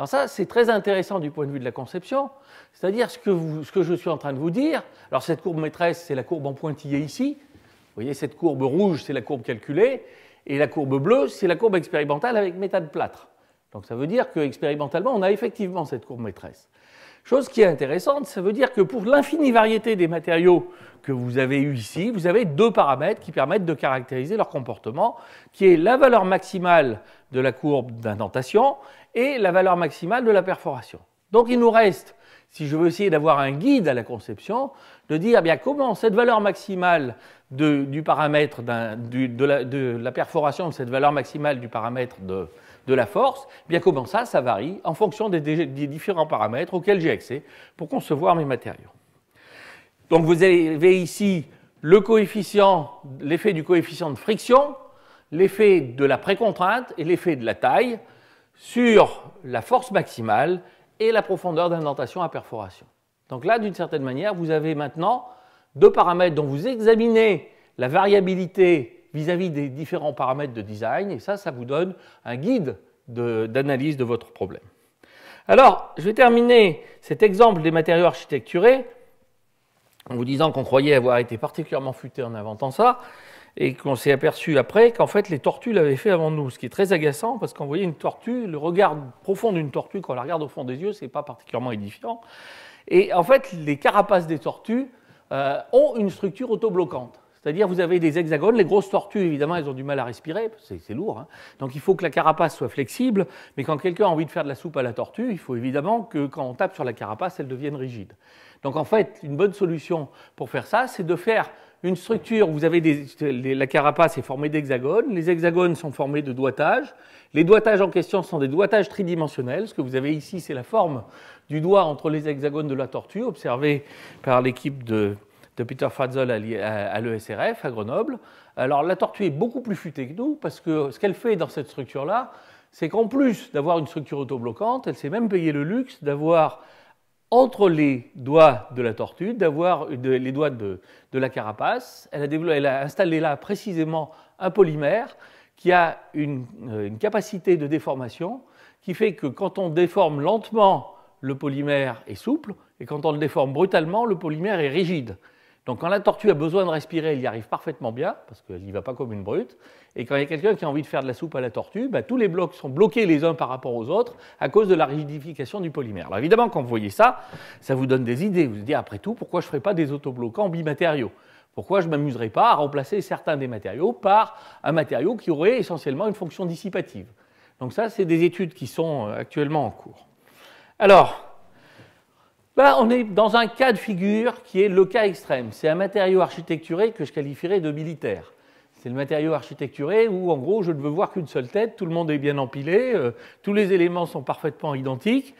Alors ça, c'est très intéressant du point de vue de la conception, c'est-à-dire ce, que je suis en train de vous dire. Alors cette courbe maîtresse, c'est la courbe en pointillé ici. Vous voyez, cette courbe rouge, c'est la courbe calculée, et la courbe bleue, c'est la courbe expérimentale avec méta de plâtre. Donc ça veut dire qu'expérimentalement, on a effectivement cette courbe maîtresse. Chose qui est intéressante, ça veut dire que pour l'infinie variété des matériaux que vous avez eu ici, vous avez deux paramètres qui permettent de caractériser leur comportement, qui est la valeur maximale de la courbe d'indentation et la valeur maximale de la perforation. Donc il nous reste, si je veux essayer d'avoir un guide à la conception, de dire eh bien, comment cette valeur maximale de, du paramètre de, la, perforation, cette valeur maximale du paramètre de, la force, eh bien comment ça, ça varie en fonction des, différents paramètres auxquels j'ai accès pour concevoir mes matériaux. Donc vous avez ici l'effet du coefficient de friction, l'effet de la précontrainte et l'effet de la taille sur la force maximale et la profondeur d'indentation à perforation. Donc là, d'une certaine manière, vous avez maintenant deux paramètres dont vous examinez la variabilité vis-à-vis des différents paramètres de design, et ça, ça vous donne un guide d'analyse de votre problème. Alors, je vais terminer cet exemple des matériaux architecturés en vous disant qu'on croyait avoir été particulièrement futé en inventant ça, et qu'on s'est aperçu après qu'en fait les tortues l'avaient fait avant nous, ce qui est très agaçant parce qu'on voyait une tortue, le regard profond d'une tortue quand on la regarde au fond des yeux, c'est pas particulièrement édifiant. Et en fait, les carapaces des tortues euh, ont une structure autobloquante. C'est-à-dire, vous avez des hexagones. Les grosses tortues, évidemment, elles ont du mal à respirer, c'est lourd. Hein. Donc, il faut que la carapace soit flexible. Mais quand quelqu'un a envie de faire de la soupe à la tortue, il faut évidemment que quand on tape sur la carapace, elle devienne rigide. Donc, en fait, une bonne solution pour faire ça, c'est de faire une structure, vous avez des, la carapace est formée d'hexagones, les hexagones sont formés de doigtages, les doigtages en question sont des doigtages tridimensionnels, ce que vous avez ici c'est la forme du doigt entre les hexagones de la tortue, observée par l'équipe de, Peter Fazol à, l'ESRF à Grenoble. Alors la tortue est beaucoup plus futée que nous, parce que ce qu'elle fait dans cette structure-là, c'est qu'en plus d'avoir une structure autobloquante, elle s'est même payé le luxe d'avoir entre les doigts de la tortue, d'avoir les doigts de, la carapace. Elle a, installé là précisément un polymère qui a euh, une, capacité de déformation qui fait que quand on déforme lentement, le polymère est souple, et quand on le déforme brutalement, le polymère est rigide. Donc quand la tortue a besoin de respirer, elle y arrive parfaitement bien, parce qu'elle n'y va pas comme une brute. Et quand il y a quelqu'un qui a envie de faire de la soupe à la tortue, bah, tous les blocs sont bloqués les uns par rapport aux autres à cause de la rigidification du polymère. Alors évidemment, quand vous voyez ça, ça vous donne des idées. Vous vous dites, ah, après tout, pourquoi je ne ferais pas des autobloquants bimatériaux pourquoi je ne m'amuserais pas à remplacer certains des matériaux par un matériau qui aurait essentiellement une fonction dissipative Donc ça, c'est des études qui sont euh, actuellement en cours. Alors, Là, bah, on est dans un cas de figure qui est le cas extrême. C'est un matériau architecturé que je qualifierais de militaire. C'est le matériau architecturé où, en gros, je ne veux voir qu'une seule tête, tout le monde est bien empilé, euh, tous les éléments sont parfaitement identiques.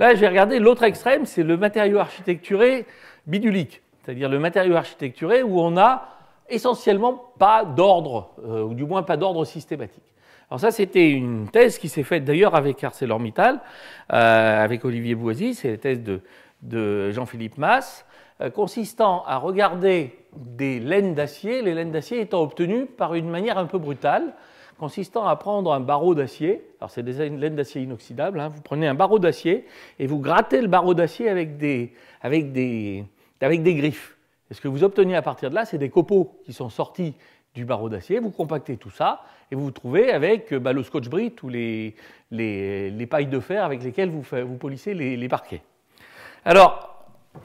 Là, j'ai regardé l'autre extrême, c'est le matériau architecturé bidulique, c'est-à-dire le matériau architecturé où on a essentiellement pas d'ordre, euh, ou du moins pas d'ordre systématique. Alors ça, c'était une thèse qui s'est faite d'ailleurs avec ArcelorMittal, euh, avec Olivier Boisy, c'est la thèse de, de Jean-Philippe Masse, euh, consistant à regarder des laines d'acier, les laines d'acier étant obtenues par une manière un peu brutale, consistant à prendre un barreau d'acier, alors c'est des laines d'acier inoxydables, hein. vous prenez un barreau d'acier et vous grattez le barreau d'acier avec des, griffes. Et ce que vous obtenez à partir de là, c'est des copeaux qui sont sortis du barreau d'acier, vous compactez tout ça et vous vous trouvez avec bah, le scotch-brite ou les, pailles de fer avec lesquelles vous, vous polissez les, les parquets. Alors,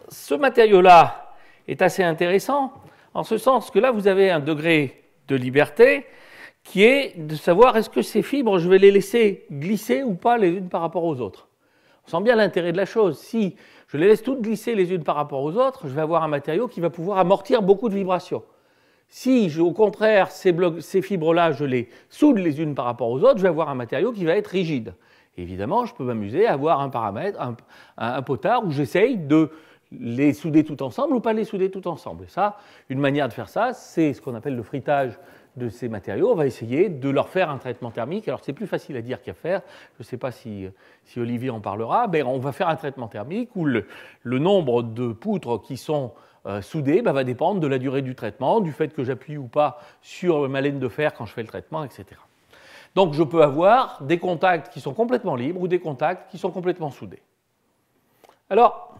ce matériau-là est assez intéressant, en ce sens que là, vous avez un degré de liberté qui est de savoir est-ce que ces fibres, je vais les laisser glisser ou pas les unes par rapport aux autres. On sent bien l'intérêt de la chose. Si je les laisse toutes glisser les unes par rapport aux autres, je vais avoir un matériau qui va pouvoir amortir beaucoup de vibrations. Si, au contraire, ces, ces fibres-là, je les soude les unes par rapport aux autres, je vais avoir un matériau qui va être rigide évidemment, je peux m'amuser à avoir un paramètre, un, potard où j'essaye de les souder tout ensemble ou pas les souder tout ensemble. ça, une manière de faire ça, c'est ce qu'on appelle le frittage de ces matériaux. On va essayer de leur faire un traitement thermique. Alors c'est plus facile à dire qu'à faire. Je ne sais pas si, Olivier en parlera. Mais on va faire un traitement thermique où le, nombre de poutres qui sont euh, soudées bah, va dépendre de la durée du traitement, du fait que j'appuie ou pas sur ma laine de fer quand je fais le traitement, etc. Donc je peux avoir des contacts qui sont complètement libres ou des contacts qui sont complètement soudés. Alors,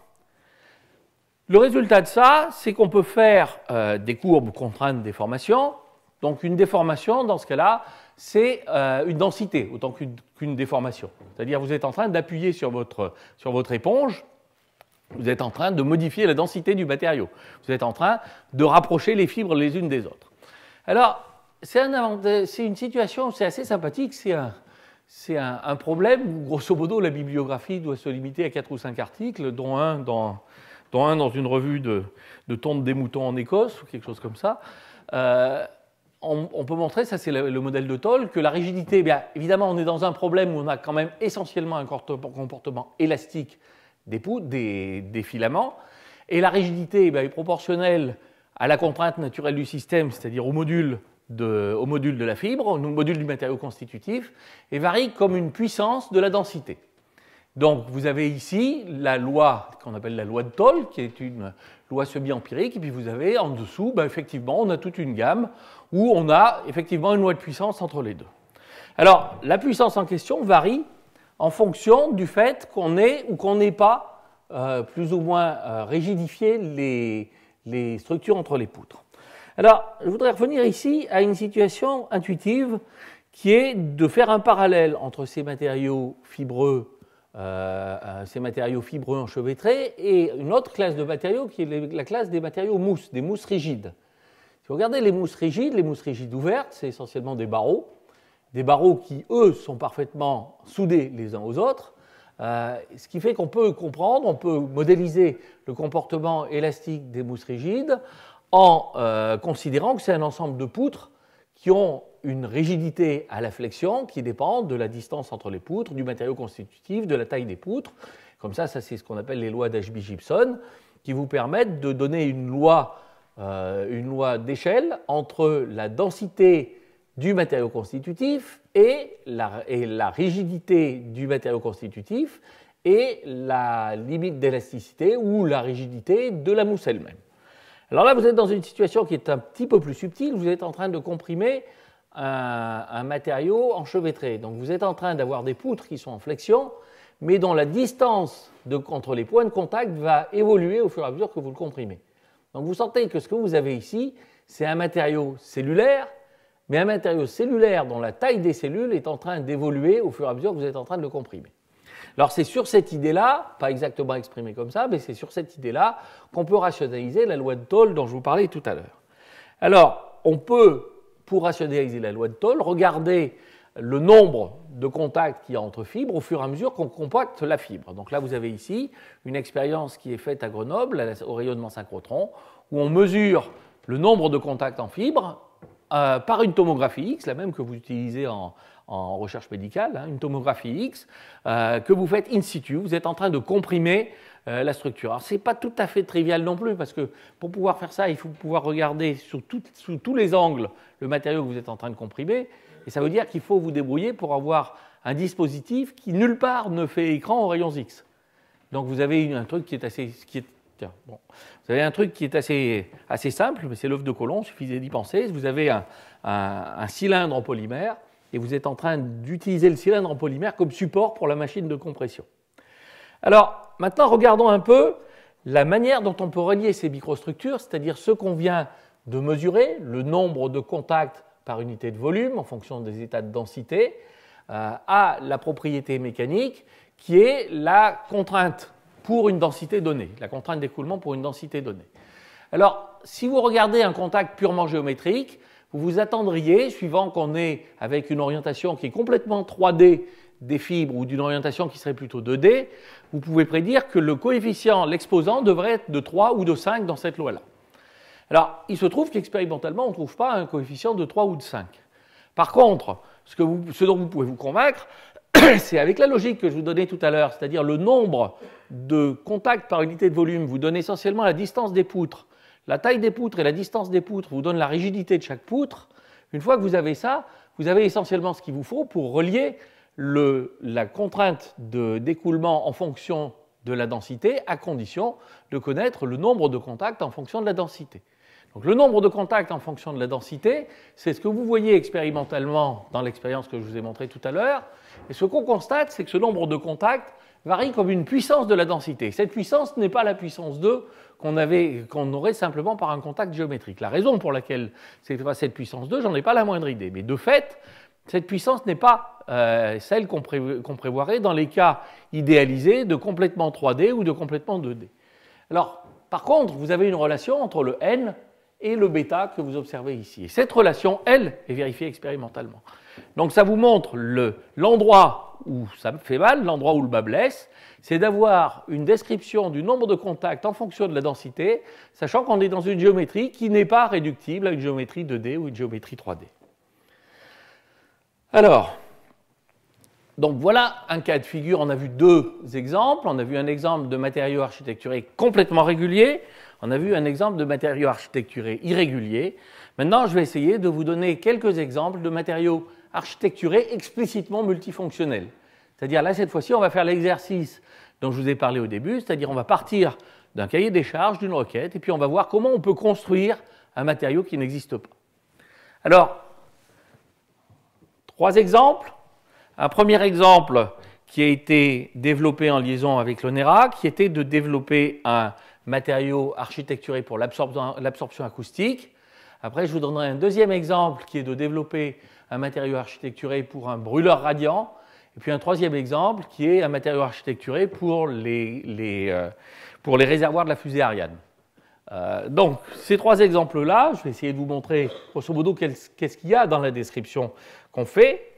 le résultat de ça, c'est qu'on peut faire euh, des courbes contraintes déformation. Donc une déformation, dans ce cas-là, c'est euh, une densité autant qu'une déformation. C'est-à-dire vous êtes en train d'appuyer sur votre, sur votre éponge, vous êtes en train de modifier la densité du matériau, vous êtes en train de rapprocher les fibres les unes des autres. Alors, c'est une situation, c'est assez sympathique, c'est un, problème où, grosso modo, la bibliographie doit se limiter à 4 ou 5 articles, dont un dans, un dans une revue de, de des moutons en Écosse, ou quelque chose comme ça. Euh, on, peut montrer, ça c'est le, modèle de Toll, que la rigidité, eh bien, évidemment, on est dans un problème où on a quand même essentiellement un comportement élastique des, des, des filaments, et la rigidité eh est proportionnelle à la contrainte naturelle du système, c'est-à-dire au module au module de la fibre, au module du matériau constitutif, et varie comme une puissance de la densité. Donc vous avez ici la loi qu'on appelle la loi de Toll, qui est une loi semi-empirique, et puis vous avez en dessous, ben, effectivement, on a toute une gamme où on a effectivement une loi de puissance entre les deux. Alors la puissance en question varie en fonction du fait qu'on ait ou qu'on n'ait pas euh, plus ou moins euh, rigidifié les structures entre les poutres. Alors, je voudrais revenir ici à une situation intuitive qui est de faire un parallèle entre ces matériaux fibreux, euh, euh, ces matériaux fibreux enchevêtrés, et une autre classe de matériaux qui est la classe des matériaux mousses, des mousses rigides. Si vous regardez les mousses rigides, les mousses rigides ouvertes, c'est essentiellement des barreaux, des barreaux qui, eux, sont parfaitement soudés les uns aux autres, euh, ce qui fait qu'on peut comprendre, on peut modéliser le comportement élastique des mousses rigides en euh, considérant que c'est un ensemble de poutres qui ont une rigidité à la flexion qui dépend de la distance entre les poutres, du matériau constitutif, de la taille des poutres. Comme ça, ça c'est ce qu'on appelle les lois d'H.B. gibson qui vous permettent de donner une loi, euh, loi d'échelle entre la densité du matériau constitutif et et la rigidité du matériau constitutif et la limite d'élasticité ou la rigidité de la mousse elle-même. Alors là, vous êtes dans une situation qui est un petit peu plus subtile, vous êtes en train de comprimer un, matériau enchevêtré. Donc vous êtes en train d'avoir des poutres qui sont en flexion, mais dont la distance de, entre les points de contact va évoluer au fur et à mesure que vous le comprimez. Donc vous sentez que ce que vous avez ici, c'est un matériau cellulaire, mais un matériau cellulaire dont la taille des cellules est en train d'évoluer au fur et à mesure que vous êtes en train de le comprimer. Alors c'est sur cette idée-là, pas exactement exprimée comme ça, mais c'est sur cette idée-là qu'on peut rationaliser la loi de Toll dont je vous parlais tout à l'heure. Alors on peut, pour rationaliser la loi de Toll, regarder le nombre de contacts qu'il y a entre fibres au fur et à mesure qu'on compacte la fibre. Donc là, vous avez ici une expérience qui est faite à Grenoble, au rayonnement synchrotron, où on mesure le nombre de contacts en fibre euh, par une tomographie X, la même que vous utilisez en, en recherche médicale, hein, une tomographie X, euh, que vous faites in situ, vous êtes en train de comprimer euh, la structure. Alors, ce n'est pas tout à fait trivial non plus, parce que pour pouvoir faire ça, il faut pouvoir regarder sous, tous les angles le matériau que vous êtes en train de comprimer, et ça veut dire qu'il faut vous débrouiller pour avoir un dispositif qui nulle part ne fait écran aux rayons X. Donc vous avez un truc qui est assez, qui est, bon, vous avez un truc qui est assez, assez simple, mais c'est l'œuf de il suffisait d'y penser. Vous avez un cylindre en polymère et vous êtes en train d'utiliser le cylindre en polymère comme support pour la machine de compression. Alors, maintenant, regardons un peu la manière dont on peut relier ces microstructures, c'est-à-dire ce qu'on vient de mesurer, le nombre de contacts par unité de volume en fonction des états de densité, euh, à la propriété mécanique qui est la contrainte pour une densité donnée, la contrainte d'écoulement pour une densité donnée. Alors, si vous regardez un contact purement géométrique, vous vous attendriez, suivant qu'on est avec une orientation qui est complètement 3D des fibres ou d'une orientation qui serait plutôt 2D, vous pouvez prédire que le coefficient, l'exposant, devrait être de 3 ou de 5 dans cette loi-là. Alors, il se trouve qu'expérimentalement, on ne trouve pas un coefficient de 3 ou de 5. Par contre, ce, dont vous pouvez vous convaincre, c'est avec la logique que je vous donnais tout à l'heure, c'est-à-dire le nombre de contacts par unité de volume, vous donne essentiellement la distance des poutres, la taille des poutres et la distance des poutres vous donnent la rigidité de chaque poutre. Une fois que vous avez ça, vous avez essentiellement ce qu'il vous faut pour relier la contrainte de d'écoulement en fonction de la densité, à condition de connaître le nombre de contacts en fonction de la densité. Donc le nombre de contacts en fonction de la densité, c'est ce que vous voyez expérimentalement dans l'expérience que je vous ai montrée tout à l'heure. Et ce qu'on constate, c'est que ce nombre de contacts varie comme une puissance de la densité. Cette puissance n'est pas la puissance 2 qu'on aurait simplement par un contact géométrique. La raison pour laquelle c'est pas cette puissance 2, j'en ai pas la moindre idée. Mais de fait, cette puissance n'est pas euh, celle qu'on prévoirait dans les cas idéalisés de complètement 3D ou de complètement 2D. Alors, par contre, vous avez une relation entre le n et le bêta que vous observez ici. Et cette relation, elle, est vérifiée expérimentalement. Donc ça vous montre l'endroit où ça fait mal, l'endroit où le bas blesse, c'est d'avoir une description du nombre de contacts en fonction de la densité, sachant qu'on est dans une géométrie qui n'est pas réductible à une géométrie 2D ou une géométrie 3D. Alors, donc voilà un cas de figure, on a vu deux exemples, on a vu un exemple de matériaux architecturés complètement réguliers, on a vu un exemple de matériaux architecturés irréguliers. Maintenant, je vais essayer de vous donner quelques exemples de matériaux architecturé explicitement multifonctionnel. C'est-à-dire là, cette fois-ci, on va faire l'exercice dont je vous ai parlé au début, c'est-à-dire on va partir d'un cahier des charges, d'une requête, et puis on va voir comment on peut construire un matériau qui n'existe pas. Alors, trois exemples. Un premier exemple qui a été développé en liaison avec l'ONERA, qui était de développer un matériau architecturé pour l'absorption acoustique. Après, je vous donnerai un deuxième exemple qui est de développer un matériau architecturé pour un brûleur radiant, et puis un troisième exemple qui est un matériau architecturé pour les, euh, réservoirs de la fusée Ariane. Euh, donc, ces trois exemples-là, je vais essayer de vous montrer grosso modo qu'est-ce qu'il y a dans la description qu'on fait.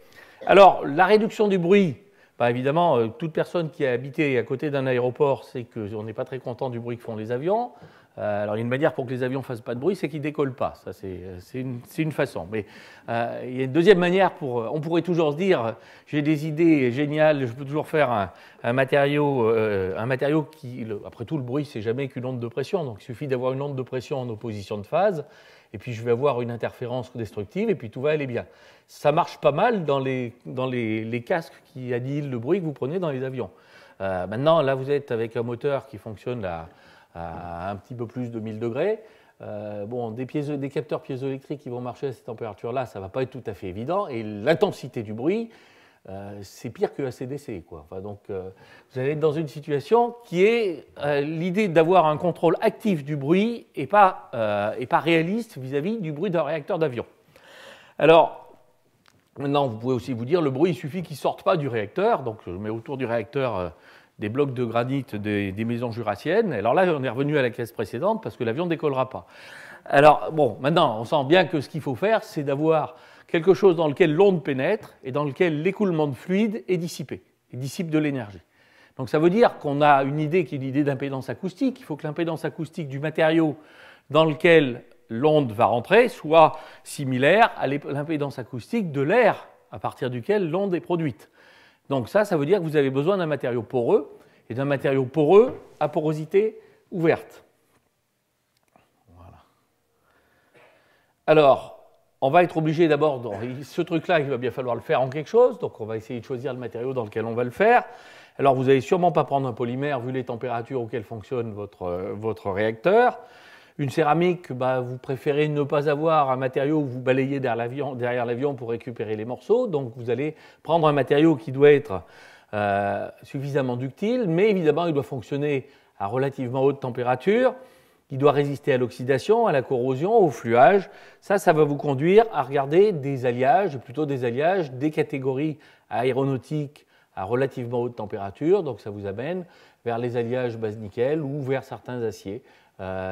Alors, la réduction du bruit, bah, évidemment, euh, toute personne qui a habité à côté d'un aéroport sait qu'on n'est pas très content du bruit que font les avions. Euh, alors, il y a une manière pour que les avions ne fassent pas de bruit, c'est qu'ils ne décollent pas. Ça, c'est euh, une, façon. Mais euh, il y a une deuxième manière pour. On pourrait toujours se dire j'ai des idées géniales, je peux toujours faire un, matériau, un matériau qui. après tout, le bruit, c'est jamais qu'une onde de pression. Donc, il suffit d'avoir une onde de pression en opposition de phase et puis je vais avoir une interférence destructive, et puis tout va aller bien. Ça marche pas mal dans les, dans les, casques qui annihilent le bruit que vous prenez dans les avions. maintenant, là, vous êtes avec un moteur qui fonctionne là à un petit peu plus de 1000 degrés. Euh, bon, des, des capteurs piézoélectriques qui vont marcher à cette température-là, ça ne va pas être tout à fait évident. Et l'intensité du bruit, euh, c'est pire que ACDC. Quoi. donc, euh, vous allez être dans une situation qui est l'idée d'avoir un contrôle actif du bruit et pas, et pas réaliste vis-à-vis -vis du bruit d'un réacteur d'avion. Alors, maintenant, vous pouvez aussi vous dire, le bruit, il suffit qu'il ne sorte pas du réacteur. Donc, je mets autour du réacteur des blocs de granit des, maisons jurassiennes. Alors là, on est revenu à la case précédente parce que l'avion ne décollera pas. Alors, bon, maintenant, on sent bien que ce qu'il faut faire, c'est d'avoir quelque chose dans lequel l'onde pénètre et dans lequel l'écoulement de fluide est dissipé, et dissipe de l'énergie. Donc ça veut dire qu'on a une idée qui est l'idée d'impédance acoustique. Il faut que l'impédance acoustique du matériau dans lequel l'onde va rentrer soit similaire à l'impédance acoustique de l'air à partir duquel l'onde est produite. Donc ça, ça veut dire que vous avez besoin d'un matériau poreux et d'un matériau poreux à porosité ouverte. Voilà. Alors, on va être obligé d'abord, ce truc-là, il va bien falloir le faire en quelque chose, donc on va essayer de choisir le matériau dans lequel on va le faire. Alors vous n'allez sûrement pas prendre un polymère vu les températures auxquelles fonctionne votre, euh, votre réacteur. Une céramique, bah, vous préférez ne pas avoir un matériau où vous balayez derrière l'avion pour récupérer les morceaux, donc vous allez prendre un matériau qui doit être euh, suffisamment ductile, mais évidemment il doit fonctionner à relativement haute température, il doit résister à l'oxydation, à la corrosion, au fluage. Ça, ça va vous conduire à regarder des alliages, plutôt des alliages des catégories aéronautiques à relativement haute température, donc ça vous amène vers les alliages base nickel ou vers certains aciers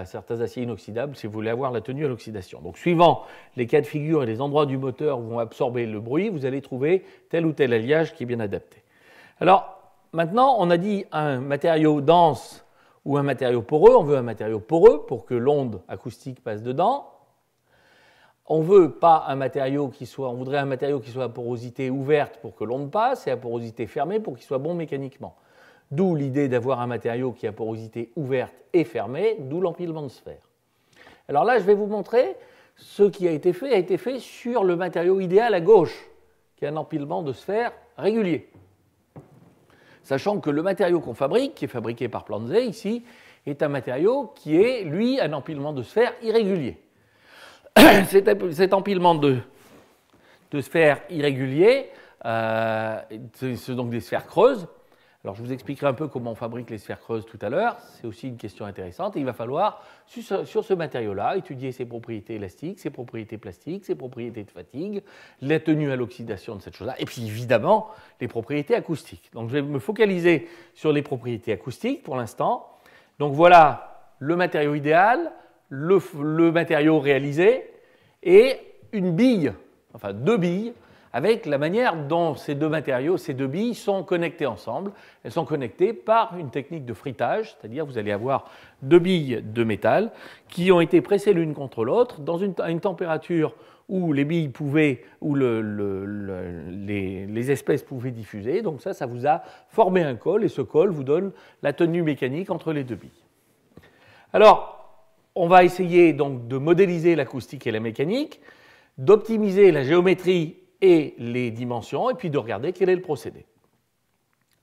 certains aciers inoxydables si vous voulez avoir la tenue à l'oxydation. Donc suivant les cas de figure et les endroits du moteur où vont absorber le bruit, vous allez trouver tel ou tel alliage qui est bien adapté. Alors maintenant, on a dit un matériau dense ou un matériau poreux, on veut un matériau poreux pour que l'onde acoustique passe dedans. On veut pas un matériau qui soit, on voudrait un matériau qui soit à porosité ouverte pour que l'onde passe et à porosité fermée pour qu'il soit bon mécaniquement. D'où l'idée d'avoir un matériau qui a porosité ouverte et fermée, d'où l'empilement de sphères. Alors là, je vais vous montrer ce qui a été fait a été fait sur le matériau idéal à gauche, qui est un empilement de sphères régulier. Sachant que le matériau qu'on fabrique, qui est fabriqué par Planze, ici, est un matériau qui est, lui, un empilement de sphères irrégulier. Cet empilement de, sphères irréguliers, euh, ce sont donc des sphères creuses, alors je vous expliquerai un peu comment on fabrique les sphères creuses tout à l'heure, c'est aussi une question intéressante. il va falloir, sur ce, matériau-là, étudier ses propriétés élastiques, ses propriétés plastiques, ses propriétés de fatigue, la tenue à l'oxydation de cette chose-là, et puis évidemment les propriétés acoustiques. Donc je vais me focaliser sur les propriétés acoustiques pour l'instant. Donc voilà le matériau idéal, le, le matériau réalisé, et une bille, enfin deux billes, avec la manière dont ces deux matériaux, ces deux billes sont connectées ensemble. Elles sont connectées par une technique de frittage, c'est-à-dire vous allez avoir deux billes de métal qui ont été pressées l'une contre l'autre dans une, à une température où les billes pouvaient, où les, espèces pouvaient diffuser. Donc ça, ça vous a formé un col et ce col vous donne la tenue mécanique entre les deux billes. Alors, on va essayer donc de modéliser l'acoustique et la mécanique, d'optimiser la géométrie et les dimensions, et puis de regarder quel est le procédé.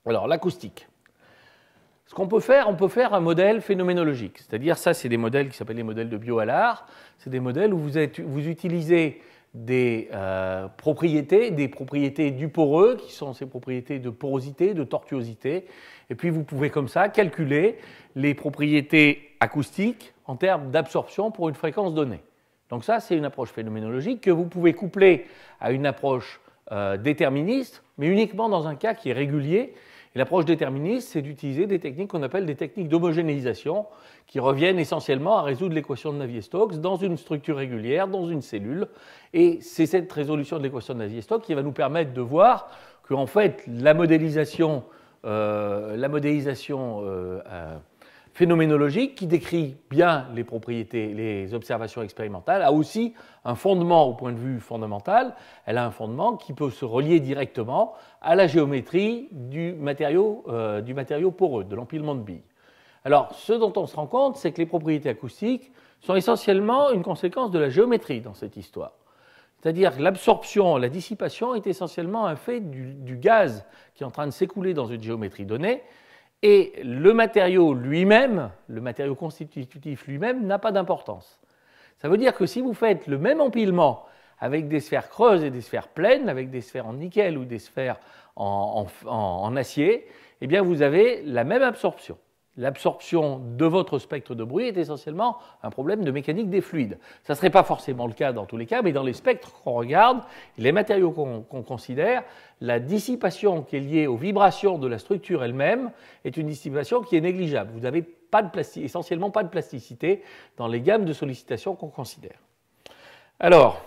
Alors, l'acoustique. Ce qu'on peut faire, on peut faire un modèle phénoménologique. C'est-à-dire, ça, c'est des modèles qui s'appellent les modèles de bio l'art. C'est des modèles où vous, êtes, vous utilisez des euh, propriétés, des propriétés du poreux, qui sont ces propriétés de porosité, de tortuosité. Et puis vous pouvez comme ça calculer les propriétés acoustiques en termes d'absorption pour une fréquence donnée. Donc ça, c'est une approche phénoménologique que vous pouvez coupler à une approche euh, déterministe, mais uniquement dans un cas qui est régulier. L'approche déterministe, c'est d'utiliser des techniques qu'on appelle des techniques d'homogénéisation, qui reviennent essentiellement à résoudre l'équation de Navier-Stokes dans une structure régulière, dans une cellule. Et c'est cette résolution de l'équation de Navier-Stokes qui va nous permettre de voir que, en fait, la modélisation, euh, la modélisation euh, phénoménologique qui décrit bien les propriétés, les observations expérimentales, a aussi un fondement au point de vue fondamental. Elle a un fondement qui peut se relier directement à la géométrie du matériau, euh, du poreux, de l'empilement de billes. Alors, ce dont on se rend compte, c'est que les propriétés acoustiques sont essentiellement une conséquence de la géométrie dans cette histoire. C'est-à-dire que l'absorption, la dissipation est essentiellement un fait du gaz qui est en train de s'écouler dans une géométrie donnée, et le matériau lui-même, le matériau constitutif lui-même, n'a pas d'importance. Ça veut dire que si vous faites le même empilement avec des sphères creuses et des sphères pleines, avec des sphères en nickel ou des sphères en, acier, eh bien vous avez la même absorption l'absorption de votre spectre de bruit est essentiellement un problème de mécanique des fluides. Ça ne serait pas forcément le cas dans tous les cas, mais dans les spectres qu'on regarde, les matériaux qu'on considère, la dissipation qui est liée aux vibrations de la structure elle-même est une dissipation qui est négligeable. Vous n'avez pas de essentiellement pas de plasticité dans les gammes de sollicitations qu'on considère. Alors,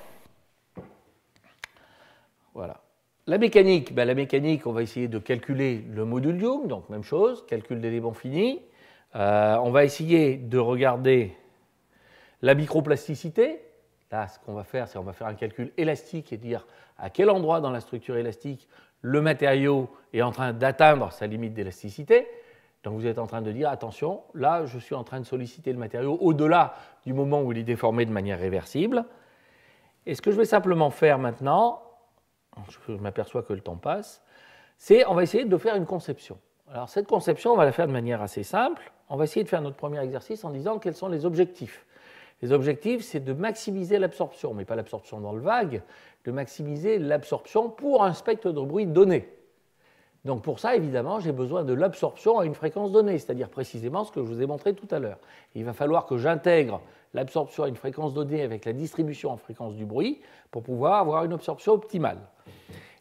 voilà. La mécanique, ben, la mécanique, on va essayer de calculer le module Young, donc même chose, calcul d'éléments finis. Euh, on va essayer de regarder la microplasticité. Là, ce qu'on va faire, c'est on va faire un calcul élastique et dire à quel endroit dans la structure élastique le matériau est en train d'atteindre sa limite d'élasticité. Donc vous êtes en train de dire, attention, là, je suis en train de solliciter le matériau au-delà du moment où il est déformé de manière réversible. Et ce que je vais simplement faire maintenant, je m'aperçois que le temps passe, c'est on va essayer de faire une conception. Alors cette conception, on va la faire de manière assez simple. On va essayer de faire notre premier exercice en disant quels sont les objectifs. Les objectifs, c'est de maximiser l'absorption, mais pas l'absorption dans le vague, de maximiser l'absorption pour un spectre de bruit donné. Donc pour ça, évidemment, j'ai besoin de l'absorption à une fréquence donnée, c'est-à-dire précisément ce que je vous ai montré tout à l'heure. Il va falloir que j'intègre l'absorption à une fréquence donnée avec la distribution en fréquence du bruit pour pouvoir avoir une absorption optimale.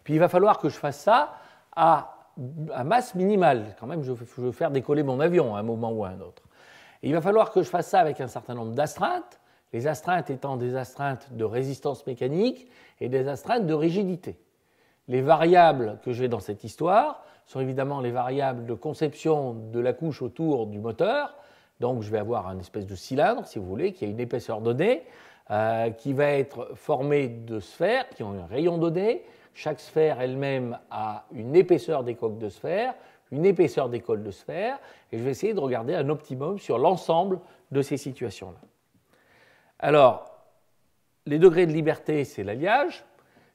Puis il va falloir que je fasse ça à, à masse minimale. Quand même, je, veux faire décoller mon avion à un moment ou à un autre. il va falloir que je fasse ça avec un certain nombre d'astreintes, les astreintes étant des astreintes de résistance mécanique et des astreintes de rigidité. Les variables que j'ai dans cette histoire sont évidemment les variables de conception de la couche autour du moteur. Donc je vais avoir un espèce de cylindre, si vous voulez, qui a une épaisseur donnée, euh, qui va être formé de sphères qui ont un rayon donné. Chaque sphère elle-même a une épaisseur des coques de sphère, une épaisseur des cols de sphères, et je vais essayer de regarder un optimum sur l'ensemble de ces situations-là. Alors, les degrés de liberté, c'est l'alliage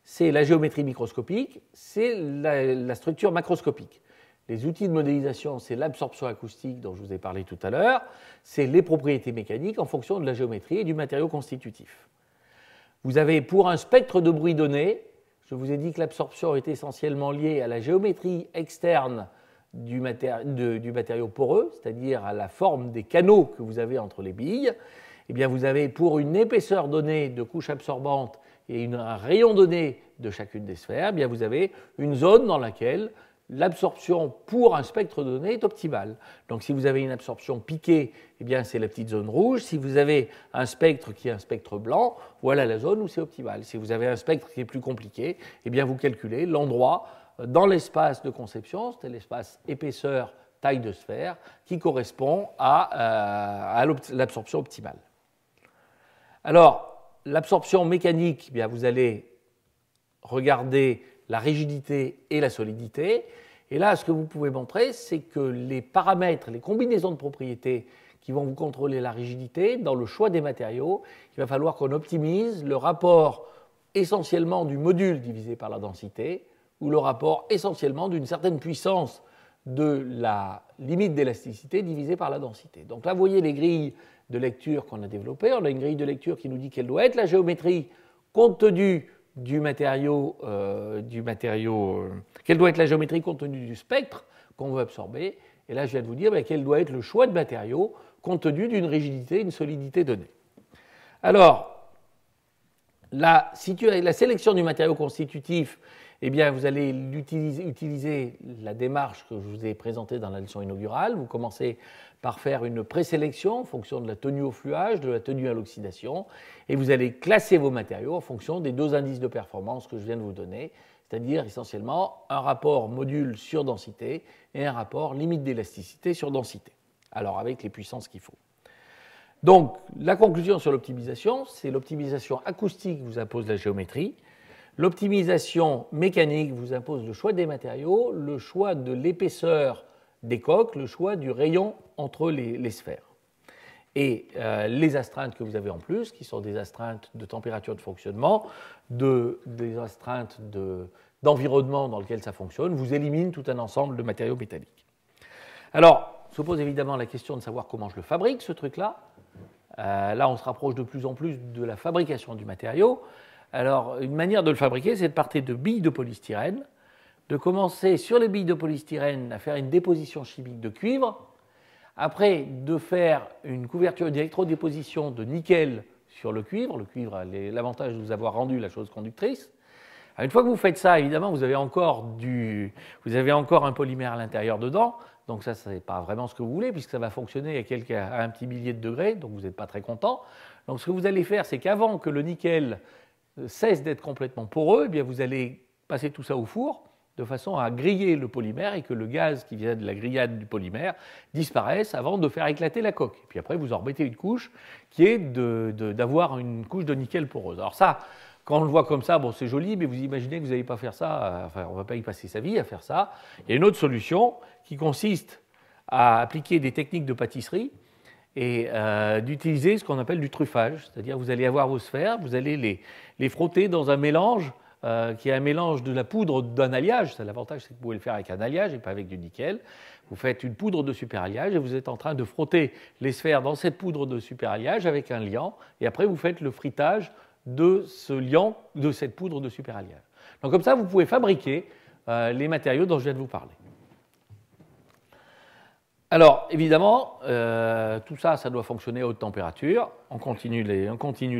c'est la géométrie microscopique, c'est la, structure macroscopique. Les outils de modélisation, c'est l'absorption acoustique dont je vous ai parlé tout à l'heure, c'est les propriétés mécaniques en fonction de la géométrie et du matériau constitutif. Vous avez pour un spectre de bruit donné, je vous ai dit que l'absorption est essentiellement liée à la géométrie externe du, matériau poreux, c'est-à-dire à la forme des canaux que vous avez entre les billes. et eh bien, vous avez pour une épaisseur donnée de couche absorbante et un rayon donné de chacune des sphères, eh bien vous avez une zone dans laquelle l'absorption pour un spectre donné est optimale. Donc si vous avez une absorption piquée, eh bien c'est la petite zone rouge. Si vous avez un spectre qui est un spectre blanc, voilà la zone où c'est optimal. Si vous avez un spectre qui est plus compliqué, eh bien vous calculez l'endroit euh, dans l'espace de conception, c'est l'espace épaisseur taille de sphère, qui correspond à, euh, à l'absorption optimale. Alors, l'absorption mécanique, eh vous allez regarder la rigidité et la solidité. Et là, ce que vous pouvez montrer, c'est que les paramètres, les combinaisons de propriétés qui vont vous contrôler la rigidité, dans le choix des matériaux, il va falloir qu'on optimise le rapport essentiellement du module divisé par la densité, ou le rapport essentiellement d'une certaine puissance de la limite d'élasticité divisée par la densité. Donc là, vous voyez les grilles de lecture qu'on a développé. On a une grille de lecture qui nous dit quelle doit être la géométrie compte tenu du matériau, euh, du matériau euh, quelle doit être la géométrie compte tenu du spectre qu'on veut absorber. Et là, je viens de vous dire ben, quel doit être le choix de matériaux compte tenu d'une rigidité, une solidité donnée. Alors, la, la sélection du matériau constitutif, eh bien, vous allez utiliser, utiliser la démarche que je vous ai présentée dans la leçon inaugurale. Vous commencez par faire une présélection en fonction de la tenue au fluage, de la tenue à l'oxydation, et vous allez classer vos matériaux en fonction des deux indices de performance que je viens de vous donner, c'est-à-dire essentiellement un rapport module sur densité et un rapport limite d'élasticité sur densité, alors avec les puissances qu'il faut. Donc la conclusion sur l'optimisation, c'est l'optimisation acoustique vous impose la géométrie, l'optimisation mécanique vous impose le choix des matériaux, le choix de l'épaisseur des coques, le choix du rayon entre les, sphères. Et euh, les astreintes que vous avez en plus, qui sont des astreintes de température de fonctionnement, de, des astreintes d'environnement dans lequel ça fonctionne, vous éliminent tout un ensemble de matériaux métalliques. Alors, se pose évidemment la question de savoir comment je le fabrique, ce truc-là. Euh, là, on se rapproche de plus en plus de la fabrication du matériau. Alors, une manière de le fabriquer, c'est de partir de billes de polystyrène de commencer sur les billes de polystyrène à faire une déposition chimique de cuivre, après de faire une couverture d'électrodéposition de nickel sur le cuivre. Le cuivre a l'avantage de vous avoir rendu la chose conductrice. une fois que vous faites ça, évidemment, vous avez encore, du, vous avez encore un polymère à l'intérieur dedans. Donc ça, ce n'est pas vraiment ce que vous voulez, puisque ça va fonctionner à, quelques, un petit millier de degrés, donc vous n'êtes pas très content. Donc ce que vous allez faire, c'est qu'avant que le nickel euh, cesse d'être complètement poreux, eh bien vous allez passer tout ça au four de façon à griller le polymère et que le gaz qui vient de la grillade du polymère disparaisse avant de faire éclater la coque. Et puis après, vous en remettez une couche qui est d'avoir une couche de nickel poreuse. Alors ça, quand on le voit comme ça, bon, c'est joli, mais vous imaginez que vous n'allez pas faire ça, euh, enfin, on ne va pas y passer sa vie à faire ça. Il y a une autre solution qui consiste à appliquer des techniques de pâtisserie et euh, d'utiliser ce qu'on appelle du truffage. C'est-à-dire, vous allez avoir vos sphères, vous allez les frotter dans un mélange euh, qui est un mélange de la poudre d'un alliage. L'avantage, c'est que vous pouvez le faire avec un alliage et pas avec du nickel. Vous faites une poudre de super superalliage et vous êtes en train de frotter les sphères dans cette poudre de superalliage avec un liant. Et après, vous faites le fritage de ce liant, de cette poudre de superalliage. Donc comme ça, vous pouvez fabriquer euh, les matériaux dont je viens de vous parler. Alors, évidemment, euh, tout ça, ça doit fonctionner à haute température. On continue, les,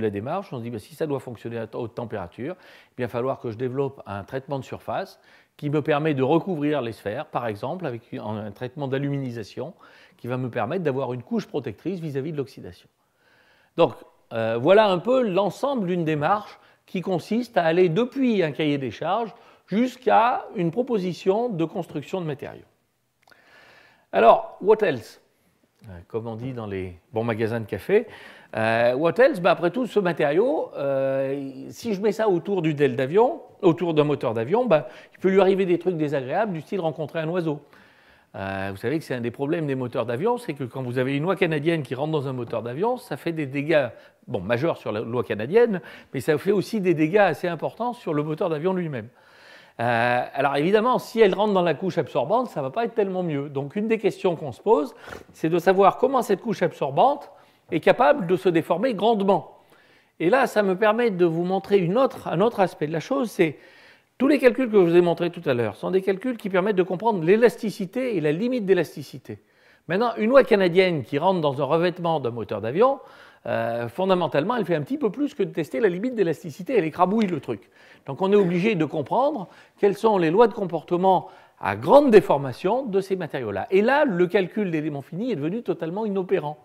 la démarche. On se dit, bah, si ça doit fonctionner à haute température, il va falloir que je développe un traitement de surface qui me permet de recouvrir les sphères, par exemple, avec un traitement d'aluminisation qui va me permettre d'avoir une couche protectrice vis-à-vis de l'oxydation. Donc, euh, voilà un peu l'ensemble d'une démarche qui consiste à aller depuis un cahier des charges jusqu'à une proposition de construction de matériaux. Alors, what else euh, Comme on dit dans les bons magasins de café, euh, what else bah, Après tout, ce matériau, euh, si je mets ça autour du DEL d'avion, autour d'un moteur d'avion, bah, il peut lui arriver des trucs désagréables du style rencontrer un oiseau. vous savez que c'est un des problèmes des moteurs d'avion, c'est que quand vous avez une loi canadienne qui rentre dans un moteur d'avion, ça fait des dégâts, bon, majeurs sur la loi canadienne, mais ça fait aussi des dégâts assez importants sur le moteur d'avion lui-même. Euh, alors évidemment, si elle rentre dans la couche absorbante, ça ne va pas être tellement mieux. Donc une des questions qu'on se pose, c'est de savoir comment cette couche absorbante est capable de se déformer grandement. Et là, ça me permet de vous montrer un autre aspect de la chose, c'est tous les calculs que je vous ai montrés tout à l'heure sont des calculs qui permettent de comprendre l'élasticité et la limite d'élasticité. Maintenant, une loi canadienne qui rentre dans un revêtement d'un moteur d'avion, euh, fondamentalement, elle fait un petit peu plus que de tester la limite d'élasticité. Elle écrabouille le truc. Donc on est obligé de comprendre quelles sont les lois de comportement à grande déformation de ces matériaux-là. Et là, le calcul d'éléments finis est devenu totalement inopérant.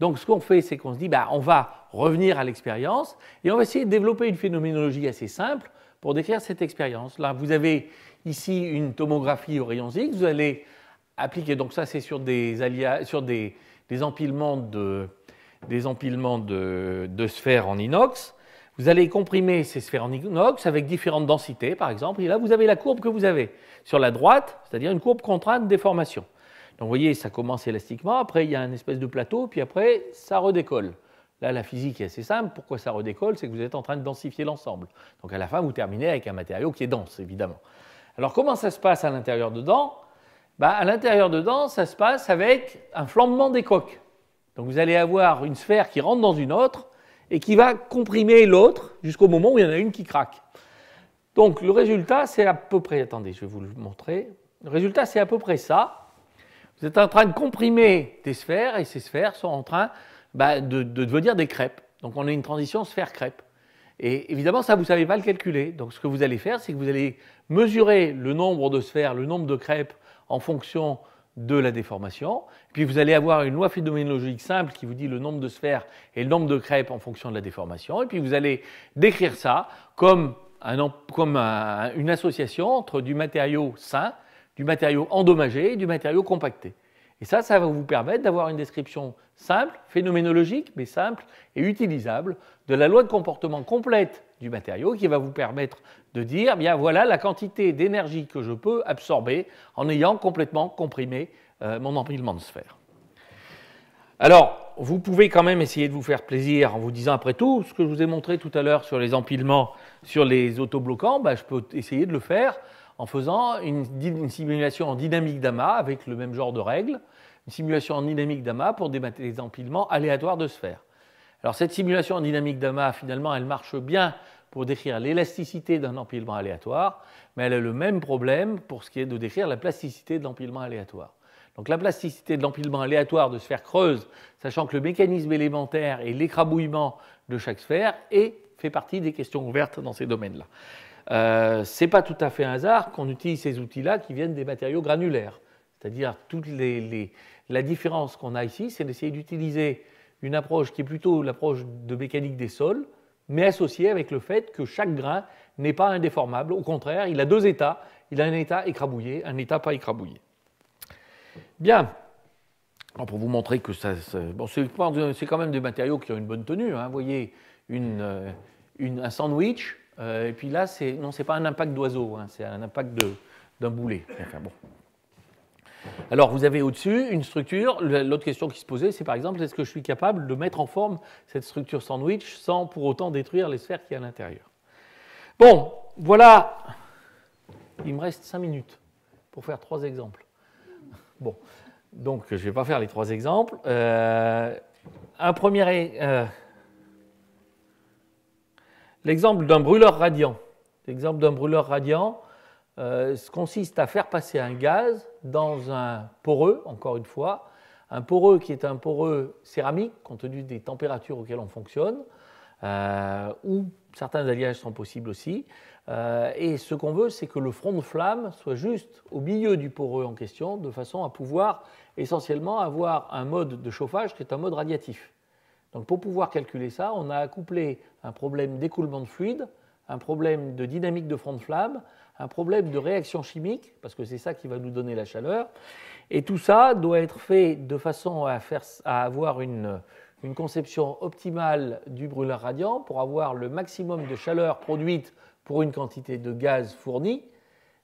Donc ce qu'on fait, c'est qu'on se dit, bah, on va revenir à l'expérience et on va essayer de développer une phénoménologie assez simple pour décrire cette expérience. Là, vous avez ici une tomographie au rayons X, vous allez appliquer, donc ça c'est sur, des, sur des empilements de, des empilements de, sphères en inox. Vous allez comprimer ces sphères en inox avec différentes densités, par exemple, et là vous avez la courbe que vous avez sur la droite, c'est-à-dire une courbe contrainte déformation. Donc vous voyez, ça commence élastiquement, après il y a une espèce de plateau, puis après ça redécolle. Là, la physique est assez simple. Pourquoi ça redécolle C'est que vous êtes en train de densifier l'ensemble. Donc à la fin, vous terminez avec un matériau qui est dense, évidemment. Alors comment ça se passe à l'intérieur dedans bah, À l'intérieur dedans, ça se passe avec un flambement des coques. Donc vous allez avoir une sphère qui rentre dans une autre et qui va comprimer l'autre jusqu'au moment où il y en a une qui craque. Donc le résultat, c'est à peu près, attendez, je vais vous le montrer. Le résultat, c'est à peu près ça. Vous êtes en train de comprimer des sphères et ces sphères sont en train bah, de, de, devenir des crêpes. Donc on a une transition sphère-crêpe. Et évidemment, ça, vous ne savez pas le calculer. Donc ce que vous allez faire, c'est que vous allez mesurer le nombre de sphères, le nombre de crêpes en fonction de la déformation. Puis vous allez avoir une loi phénoménologique simple qui vous dit le nombre de sphères et le nombre de crêpes en fonction de la déformation. Et puis vous allez décrire ça comme, une association entre du matériau sain, du matériau endommagé et du matériau compacté. Et ça, ça va vous permettre d'avoir une description simple, phénoménologique, mais simple et utilisable de la loi de comportement complète du matériau qui va vous permettre de dire, bien voilà la quantité d'énergie que je peux absorber en ayant complètement comprimé euh, mon empilement de sphère. Alors, vous pouvez quand même essayer de vous faire plaisir en vous disant, après tout, ce que je vous ai montré tout à l'heure sur les empilements, sur les autobloquants, bah, je peux essayer de le faire en faisant une, simulation en dynamique d'amas avec le même genre de règles, une simulation en dynamique d'amas pour des empilements aléatoires de sphères. Alors cette simulation en dynamique d'amas, finalement, elle marche bien pour décrire l'élasticité d'un empilement aléatoire, mais elle a le même problème pour ce qui est de décrire la plasticité de l'empilement aléatoire. Donc la plasticité de l'empilement aléatoire de sphères creuses, sachant que le mécanisme élémentaire et l'écrabouillement de chaque sphère fait partie des questions ouvertes dans ces domaines-là. Euh, ce n'est pas tout à fait un hasard qu'on utilise ces outils-là qui viennent des matériaux granulaires. C'est-à-dire toutes la différence qu'on a ici, c'est d'essayer d'utiliser une approche qui est plutôt l'approche de mécanique des sols, mais associée avec le fait que chaque grain n'est pas indéformable. Au contraire, il a deux états. Il a un état écrabouillé, un état pas écrabouillé. Bien. pour vous montrer que ça. bon, c'est quand même des matériaux qui ont une bonne tenue. Hein. Vous voyez, euh, un sandwich. Euh, et puis là, non, ce n'est pas un impact d'oiseau, hein. c'est un impact d'un boulet. Enfin, bon. Alors, vous avez au-dessus une structure. L'autre question qui se posait, c'est par exemple, est-ce que je suis capable de mettre en forme cette structure sandwich sans pour autant détruire les sphères qui y a à l'intérieur Bon, voilà. Il me reste 5 minutes pour faire trois exemples. Bon, donc je ne vais pas faire les trois exemples. Euh, un premier euh, l'exemple d'un brûleur radiant. L'exemple d'un brûleur radiant euh, consiste à faire passer un gaz dans un poreux, encore une fois, un poreux qui est un poreux céramique, compte tenu des températures auxquelles on fonctionne, euh, où certains alliages sont possibles aussi. Euh, et ce qu'on veut, c'est que le front de flamme soit juste au milieu du poreux en question, de façon à pouvoir essentiellement avoir un mode de chauffage qui est un mode radiatif. Donc pour pouvoir calculer ça, on a accouplé un problème d'écoulement de fluide, un problème de dynamique de front de flamme, un problème de réaction chimique, parce que c'est ça qui va nous donner la chaleur. Et tout ça doit être fait de façon à, à avoir une, conception optimale du brûleur radiant pour avoir le maximum de chaleur produite pour une quantité de gaz fournie.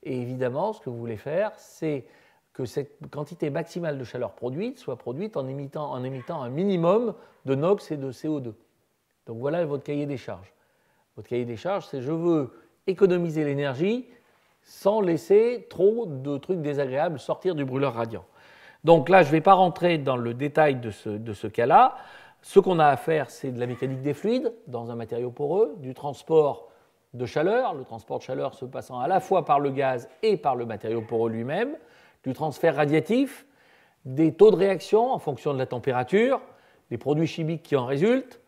Et évidemment, ce que vous voulez faire, c'est que cette quantité maximale de chaleur produite soit produite en émettant, en émettant un minimum de NOx et de CO2. Donc voilà votre cahier des charges. Votre cahier des charges, c'est je veux économiser l'énergie sans laisser trop de trucs désagréables sortir du brûleur radiant. Donc là, je ne vais pas rentrer dans le détail de ce, de ce cas-là. Ce qu'on a à faire, c'est de la mécanique des fluides dans un matériau poreux, du transport de chaleur, le transport de chaleur se passant à la fois par le gaz et par le matériau poreux lui-même, du transfert radiatif, des taux de réaction en fonction de la température, des produits chimiques qui en résultent,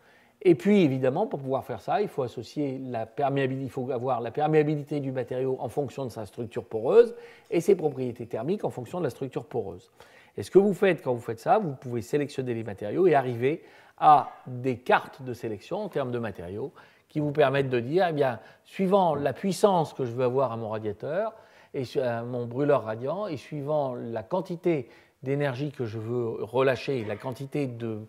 et puis évidemment, pour pouvoir faire ça, il faut associer la perméabilité, il faut avoir la perméabilité du matériau en fonction de sa structure poreuse et ses propriétés thermiques en fonction de la structure poreuse. Et ce que vous faites quand vous faites ça, vous pouvez sélectionner les matériaux et arriver à des cartes de sélection en termes de matériaux qui vous permettent de dire, eh bien, suivant la puissance que je veux avoir à mon radiateur, et à mon brûleur radiant, et suivant la quantité d'énergie que je veux relâcher, la quantité de,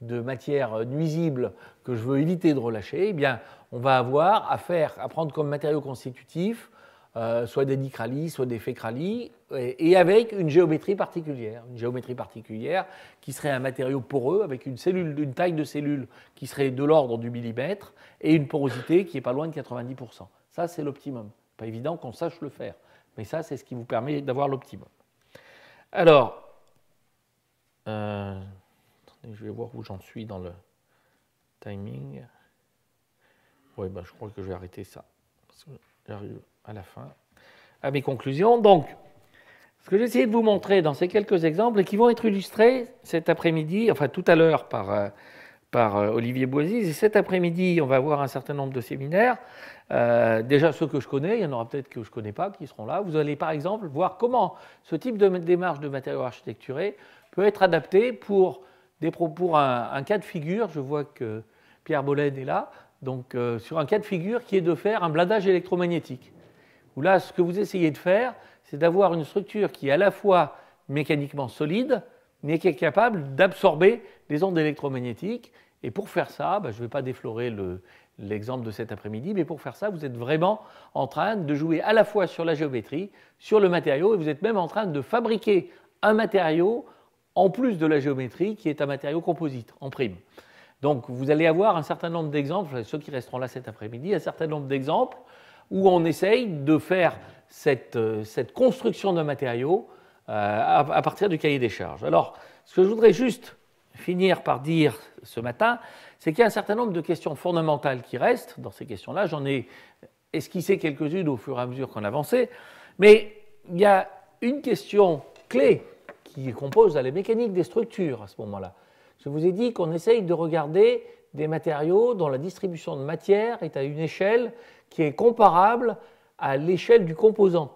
de matière nuisible que je veux éviter de relâcher, eh bien, on va avoir à faire, à prendre comme matériau constitutif, euh, soit des dicralis, soit des fécralies, et, avec une géométrie particulière. Une géométrie particulière qui serait un matériau poreux avec une, cellule, taille de cellule qui serait de l'ordre du millimètre et une porosité qui est pas loin de 90%. Ça, c'est l'optimum. Pas évident qu'on sache le faire, mais ça, c'est ce qui vous permet d'avoir l'optimum. Alors. Euh, je vais voir où j'en suis dans le timing. Oui, ben, bah, je crois que je vais arrêter ça. J'arrive à la fin. À mes conclusions. Donc, ce que j'ai essayé de vous montrer dans ces quelques exemples qui vont être illustrés cet après-midi, enfin tout à l'heure par. Euh, par euh, Olivier Boisise. Et cet après-midi, on va voir un certain nombre de séminaires. Euh, déjà ceux que je connais, il y en aura peut-être que je ne connais pas qui seront là. Vous allez par exemple voir comment ce type de démarche de matériaux architecturés peut être adapté pour des pour un, cas de figure, je vois que Pierre Bollet est là, donc euh, sur un cas de figure qui est de faire un bladage électromagnétique. Où là, ce que vous essayez de faire, c'est d'avoir une structure qui est à la fois mécaniquement solide, mais qui est capable d'absorber les ondes électromagnétiques. Et pour faire ça, bah, je ne vais pas déflorer l'exemple de cet après-midi, mais pour faire ça, vous êtes vraiment en train de jouer à la fois sur la géométrie, sur le matériau, et vous êtes même en train de fabriquer un matériau en plus de la géométrie qui est un matériau composite en prime. Donc vous allez avoir un certain nombre d'exemples, ceux qui resteront là cet après-midi, un certain nombre d'exemples où on essaye de faire cette, euh, construction d'un matériau euh, à, partir du cahier des charges. Alors, ce que je voudrais juste finir par dire ce matin, c'est qu'il y a un certain nombre de questions fondamentales qui restent dans ces questions-là. J'en ai esquissé quelques-unes au fur et à mesure qu'on avançait, mais il y a une question clé qui compose la mécanique des structures à ce moment-là. Je vous ai dit qu'on essaye de regarder des matériaux dont la distribution de matière est à une échelle qui est comparable à l'échelle du composant.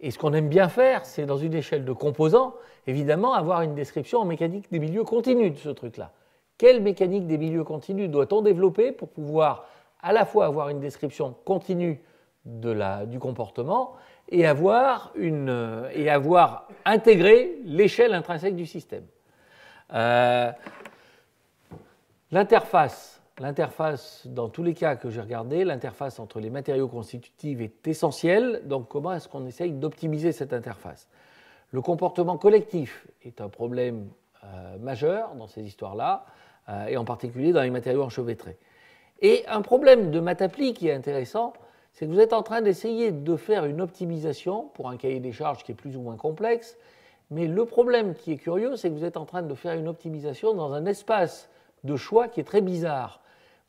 Et ce qu'on aime bien faire, c'est dans une échelle de composants, évidemment, avoir une description en mécanique des milieux continus de ce truc-là. Quelle mécanique des milieux continus doit-on développer pour pouvoir à la fois avoir une description continue de la, du comportement et avoir, une, euh, et avoir intégré l'échelle intrinsèque du système. Euh, l'interface, l'interface, dans tous les cas que j'ai regardés, l'interface entre les matériaux constitutifs est essentielle. Donc comment est-ce qu'on essaye d'optimiser cette interface Le comportement collectif est un problème euh, majeur dans ces histoires-là, et en particulier dans les matériaux enchevêtrés. Et un problème de Matapli qui est intéressant, c'est que vous êtes en train d'essayer de faire une optimisation pour un cahier des charges qui est plus ou moins complexe, mais le problème qui est curieux, c'est que vous êtes en train de faire une optimisation dans un espace de choix qui est très bizarre.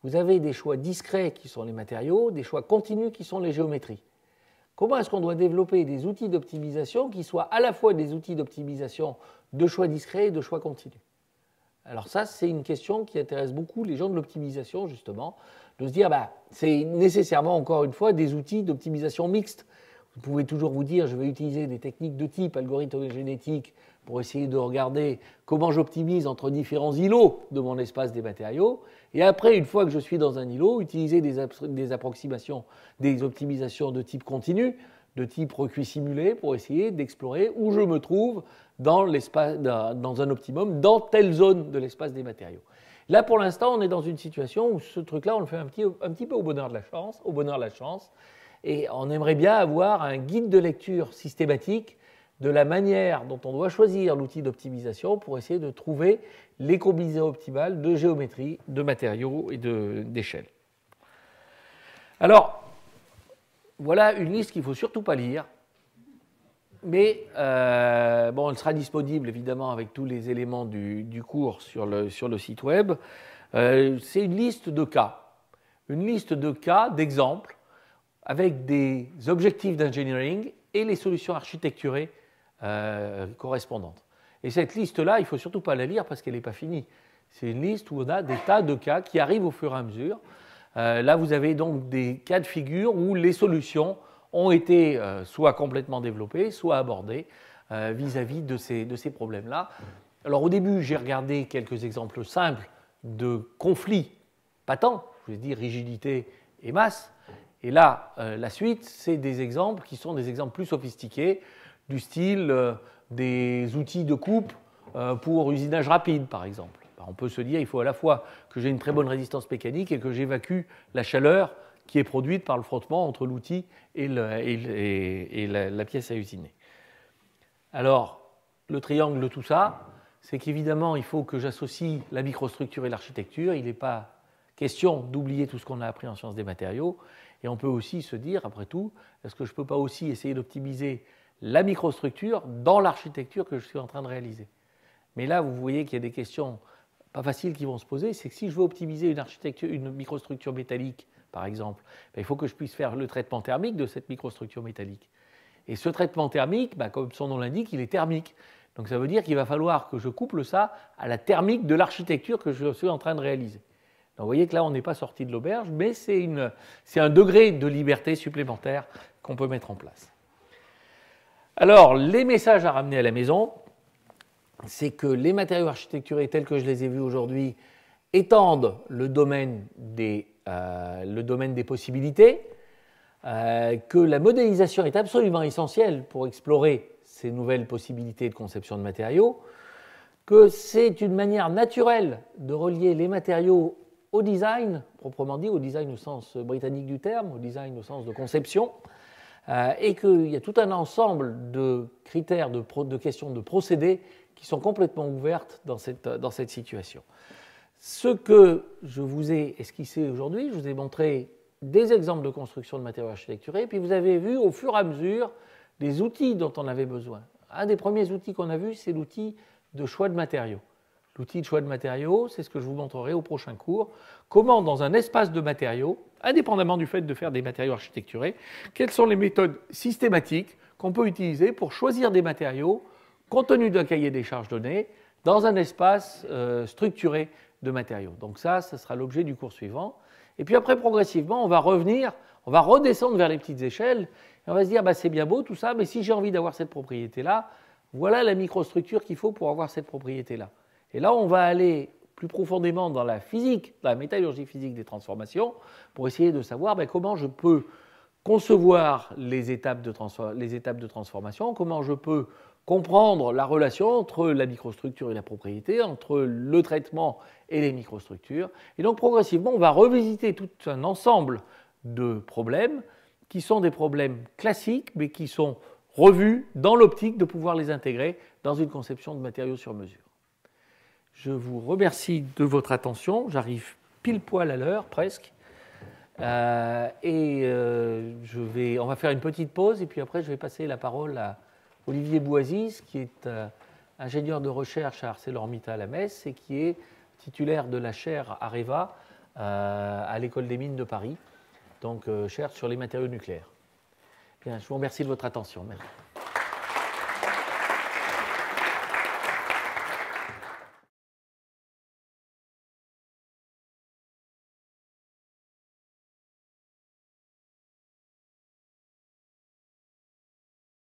Vous avez des choix discrets qui sont les matériaux, des choix continus qui sont les géométries. Comment est-ce qu'on doit développer des outils d'optimisation qui soient à la fois des outils d'optimisation de choix discrets et de choix continus Alors ça, c'est une question qui intéresse beaucoup les gens de l'optimisation, justement de se dire, bah, c'est nécessairement, encore une fois, des outils d'optimisation mixte. Vous pouvez toujours vous dire, je vais utiliser des techniques de type algorithme génétique pour essayer de regarder comment j'optimise entre différents îlots de mon espace des matériaux. Et après, une fois que je suis dans un îlot, utiliser des, approximations, des optimisations de type continu, de type recuit simulé, pour essayer d'explorer où je me trouve dans, dans un optimum, dans telle zone de l'espace des matériaux. Là, pour l'instant, on est dans une situation où ce truc-là, on le fait un petit, peu au bonheur de la chance, au bonheur de la chance, et on aimerait bien avoir un guide de lecture systématique de la manière dont on doit choisir l'outil d'optimisation pour essayer de trouver les combinaisons optimales de géométrie, de matériaux et d'échelle. Alors, voilà une liste qu'il ne faut surtout pas lire. Mais euh, bon, elle sera disponible évidemment avec tous les éléments du, cours sur le, site web. Euh, c'est une liste de cas, une liste de cas, d'exemples, avec des objectifs d'engineering et les solutions architecturées euh, correspondantes. Et cette liste-là, il ne faut surtout pas la lire parce qu'elle n'est pas finie. C'est une liste où on a des tas de cas qui arrivent au fur et à mesure. là, vous avez donc des cas de figure où les solutions ont été euh, soit complètement développés, soit abordés euh, vis-à-vis de ces, de ces problèmes-là. Alors au début, j'ai regardé quelques exemples simples de conflits patents, je vous dire rigidité et masse. Et là, euh, la suite, c'est des exemples qui sont des exemples plus sophistiqués, du style des outils de coupe pour usinage rapide, par exemple. Bah, on peut se dire, il faut à la fois que j'ai une très bonne résistance mécanique et que j'évacue la chaleur qui est produite par le frottement entre l'outil et, la, pièce à usiner. Alors, le triangle de tout ça, c'est qu'évidemment, il faut que j'associe la microstructure et l'architecture. Il n'est pas question d'oublier tout ce qu'on a appris en sciences des matériaux. Et on peut aussi se dire, après tout, est-ce que je ne peux pas aussi essayer d'optimiser la microstructure dans l'architecture que je suis en train de réaliser Mais là, vous voyez qu'il y a des questions pas faciles qui vont se poser. C'est que si je veux optimiser une, architecture, une microstructure métallique par exemple, ben, il faut que je puisse faire le traitement thermique de cette microstructure métallique. Et ce traitement thermique, ben, comme son nom l'indique, il est thermique. Donc ça veut dire qu'il va falloir que je couple ça à la thermique de l'architecture que je suis en train de réaliser. Donc vous voyez que là, on n'est pas sorti de l'auberge, mais c'est un degré de liberté supplémentaire qu'on peut mettre en place. Alors, les messages à ramener à la maison, c'est que les matériaux architecturés tels que je les ai vus aujourd'hui étendent le domaine des euh, le domaine des possibilités, euh, que la modélisation est absolument essentielle pour explorer ces nouvelles possibilités de conception de matériaux, que c'est une manière naturelle de relier les matériaux au design, proprement dit, au design au sens britannique du terme, au design au sens de conception, euh, et qu'il y a tout un ensemble de critères, de, questions de procédés qui sont complètement ouvertes dans cette, dans cette situation. Ce que je vous ai esquissé aujourd'hui, je vous ai montré des exemples de construction de matériaux architecturés, puis vous avez vu au fur et à mesure les outils dont on avait besoin. Un des premiers outils qu'on a vu, c'est l'outil de choix de matériaux. L'outil de choix de matériaux, c'est ce que je vous montrerai au prochain cours. Comment, dans un espace de matériaux, indépendamment du fait de faire des matériaux architecturés, quelles sont les méthodes systématiques qu'on peut utiliser pour choisir des matériaux compte tenu d'un cahier des charges données, dans un espace euh, structuré de matériaux. Donc ça, ce sera l'objet du cours suivant. Et puis après, progressivement, on va revenir, on va redescendre vers les petites échelles, et on va se dire, bah, c'est bien beau tout ça, mais si j'ai envie d'avoir cette propriété-là, voilà la microstructure qu'il faut pour avoir cette propriété-là. Et là, on va aller plus profondément dans la physique, dans la métallurgie physique des transformations, pour essayer de savoir bah, comment je peux concevoir les étapes de transformation, comment je peux comprendre la relation entre la microstructure et la propriété, entre le traitement et les microstructures. Et donc progressivement, on va revisiter tout un ensemble de problèmes qui sont des problèmes classiques, mais qui sont revus dans l'optique de pouvoir les intégrer dans une conception de matériaux sur mesure. Je vous remercie de votre attention. J'arrive pile poil à l'heure, presque. Euh, et euh, je vais, on va faire une petite pause et puis après je vais passer la parole à Olivier Boisis, qui est euh, ingénieur de recherche à ArcelorMittal à Metz et qui est titulaire de la chaire Areva euh, à l'École des mines de Paris, donc euh, chaire sur les matériaux nucléaires. je vous remercie de votre attention. Merci.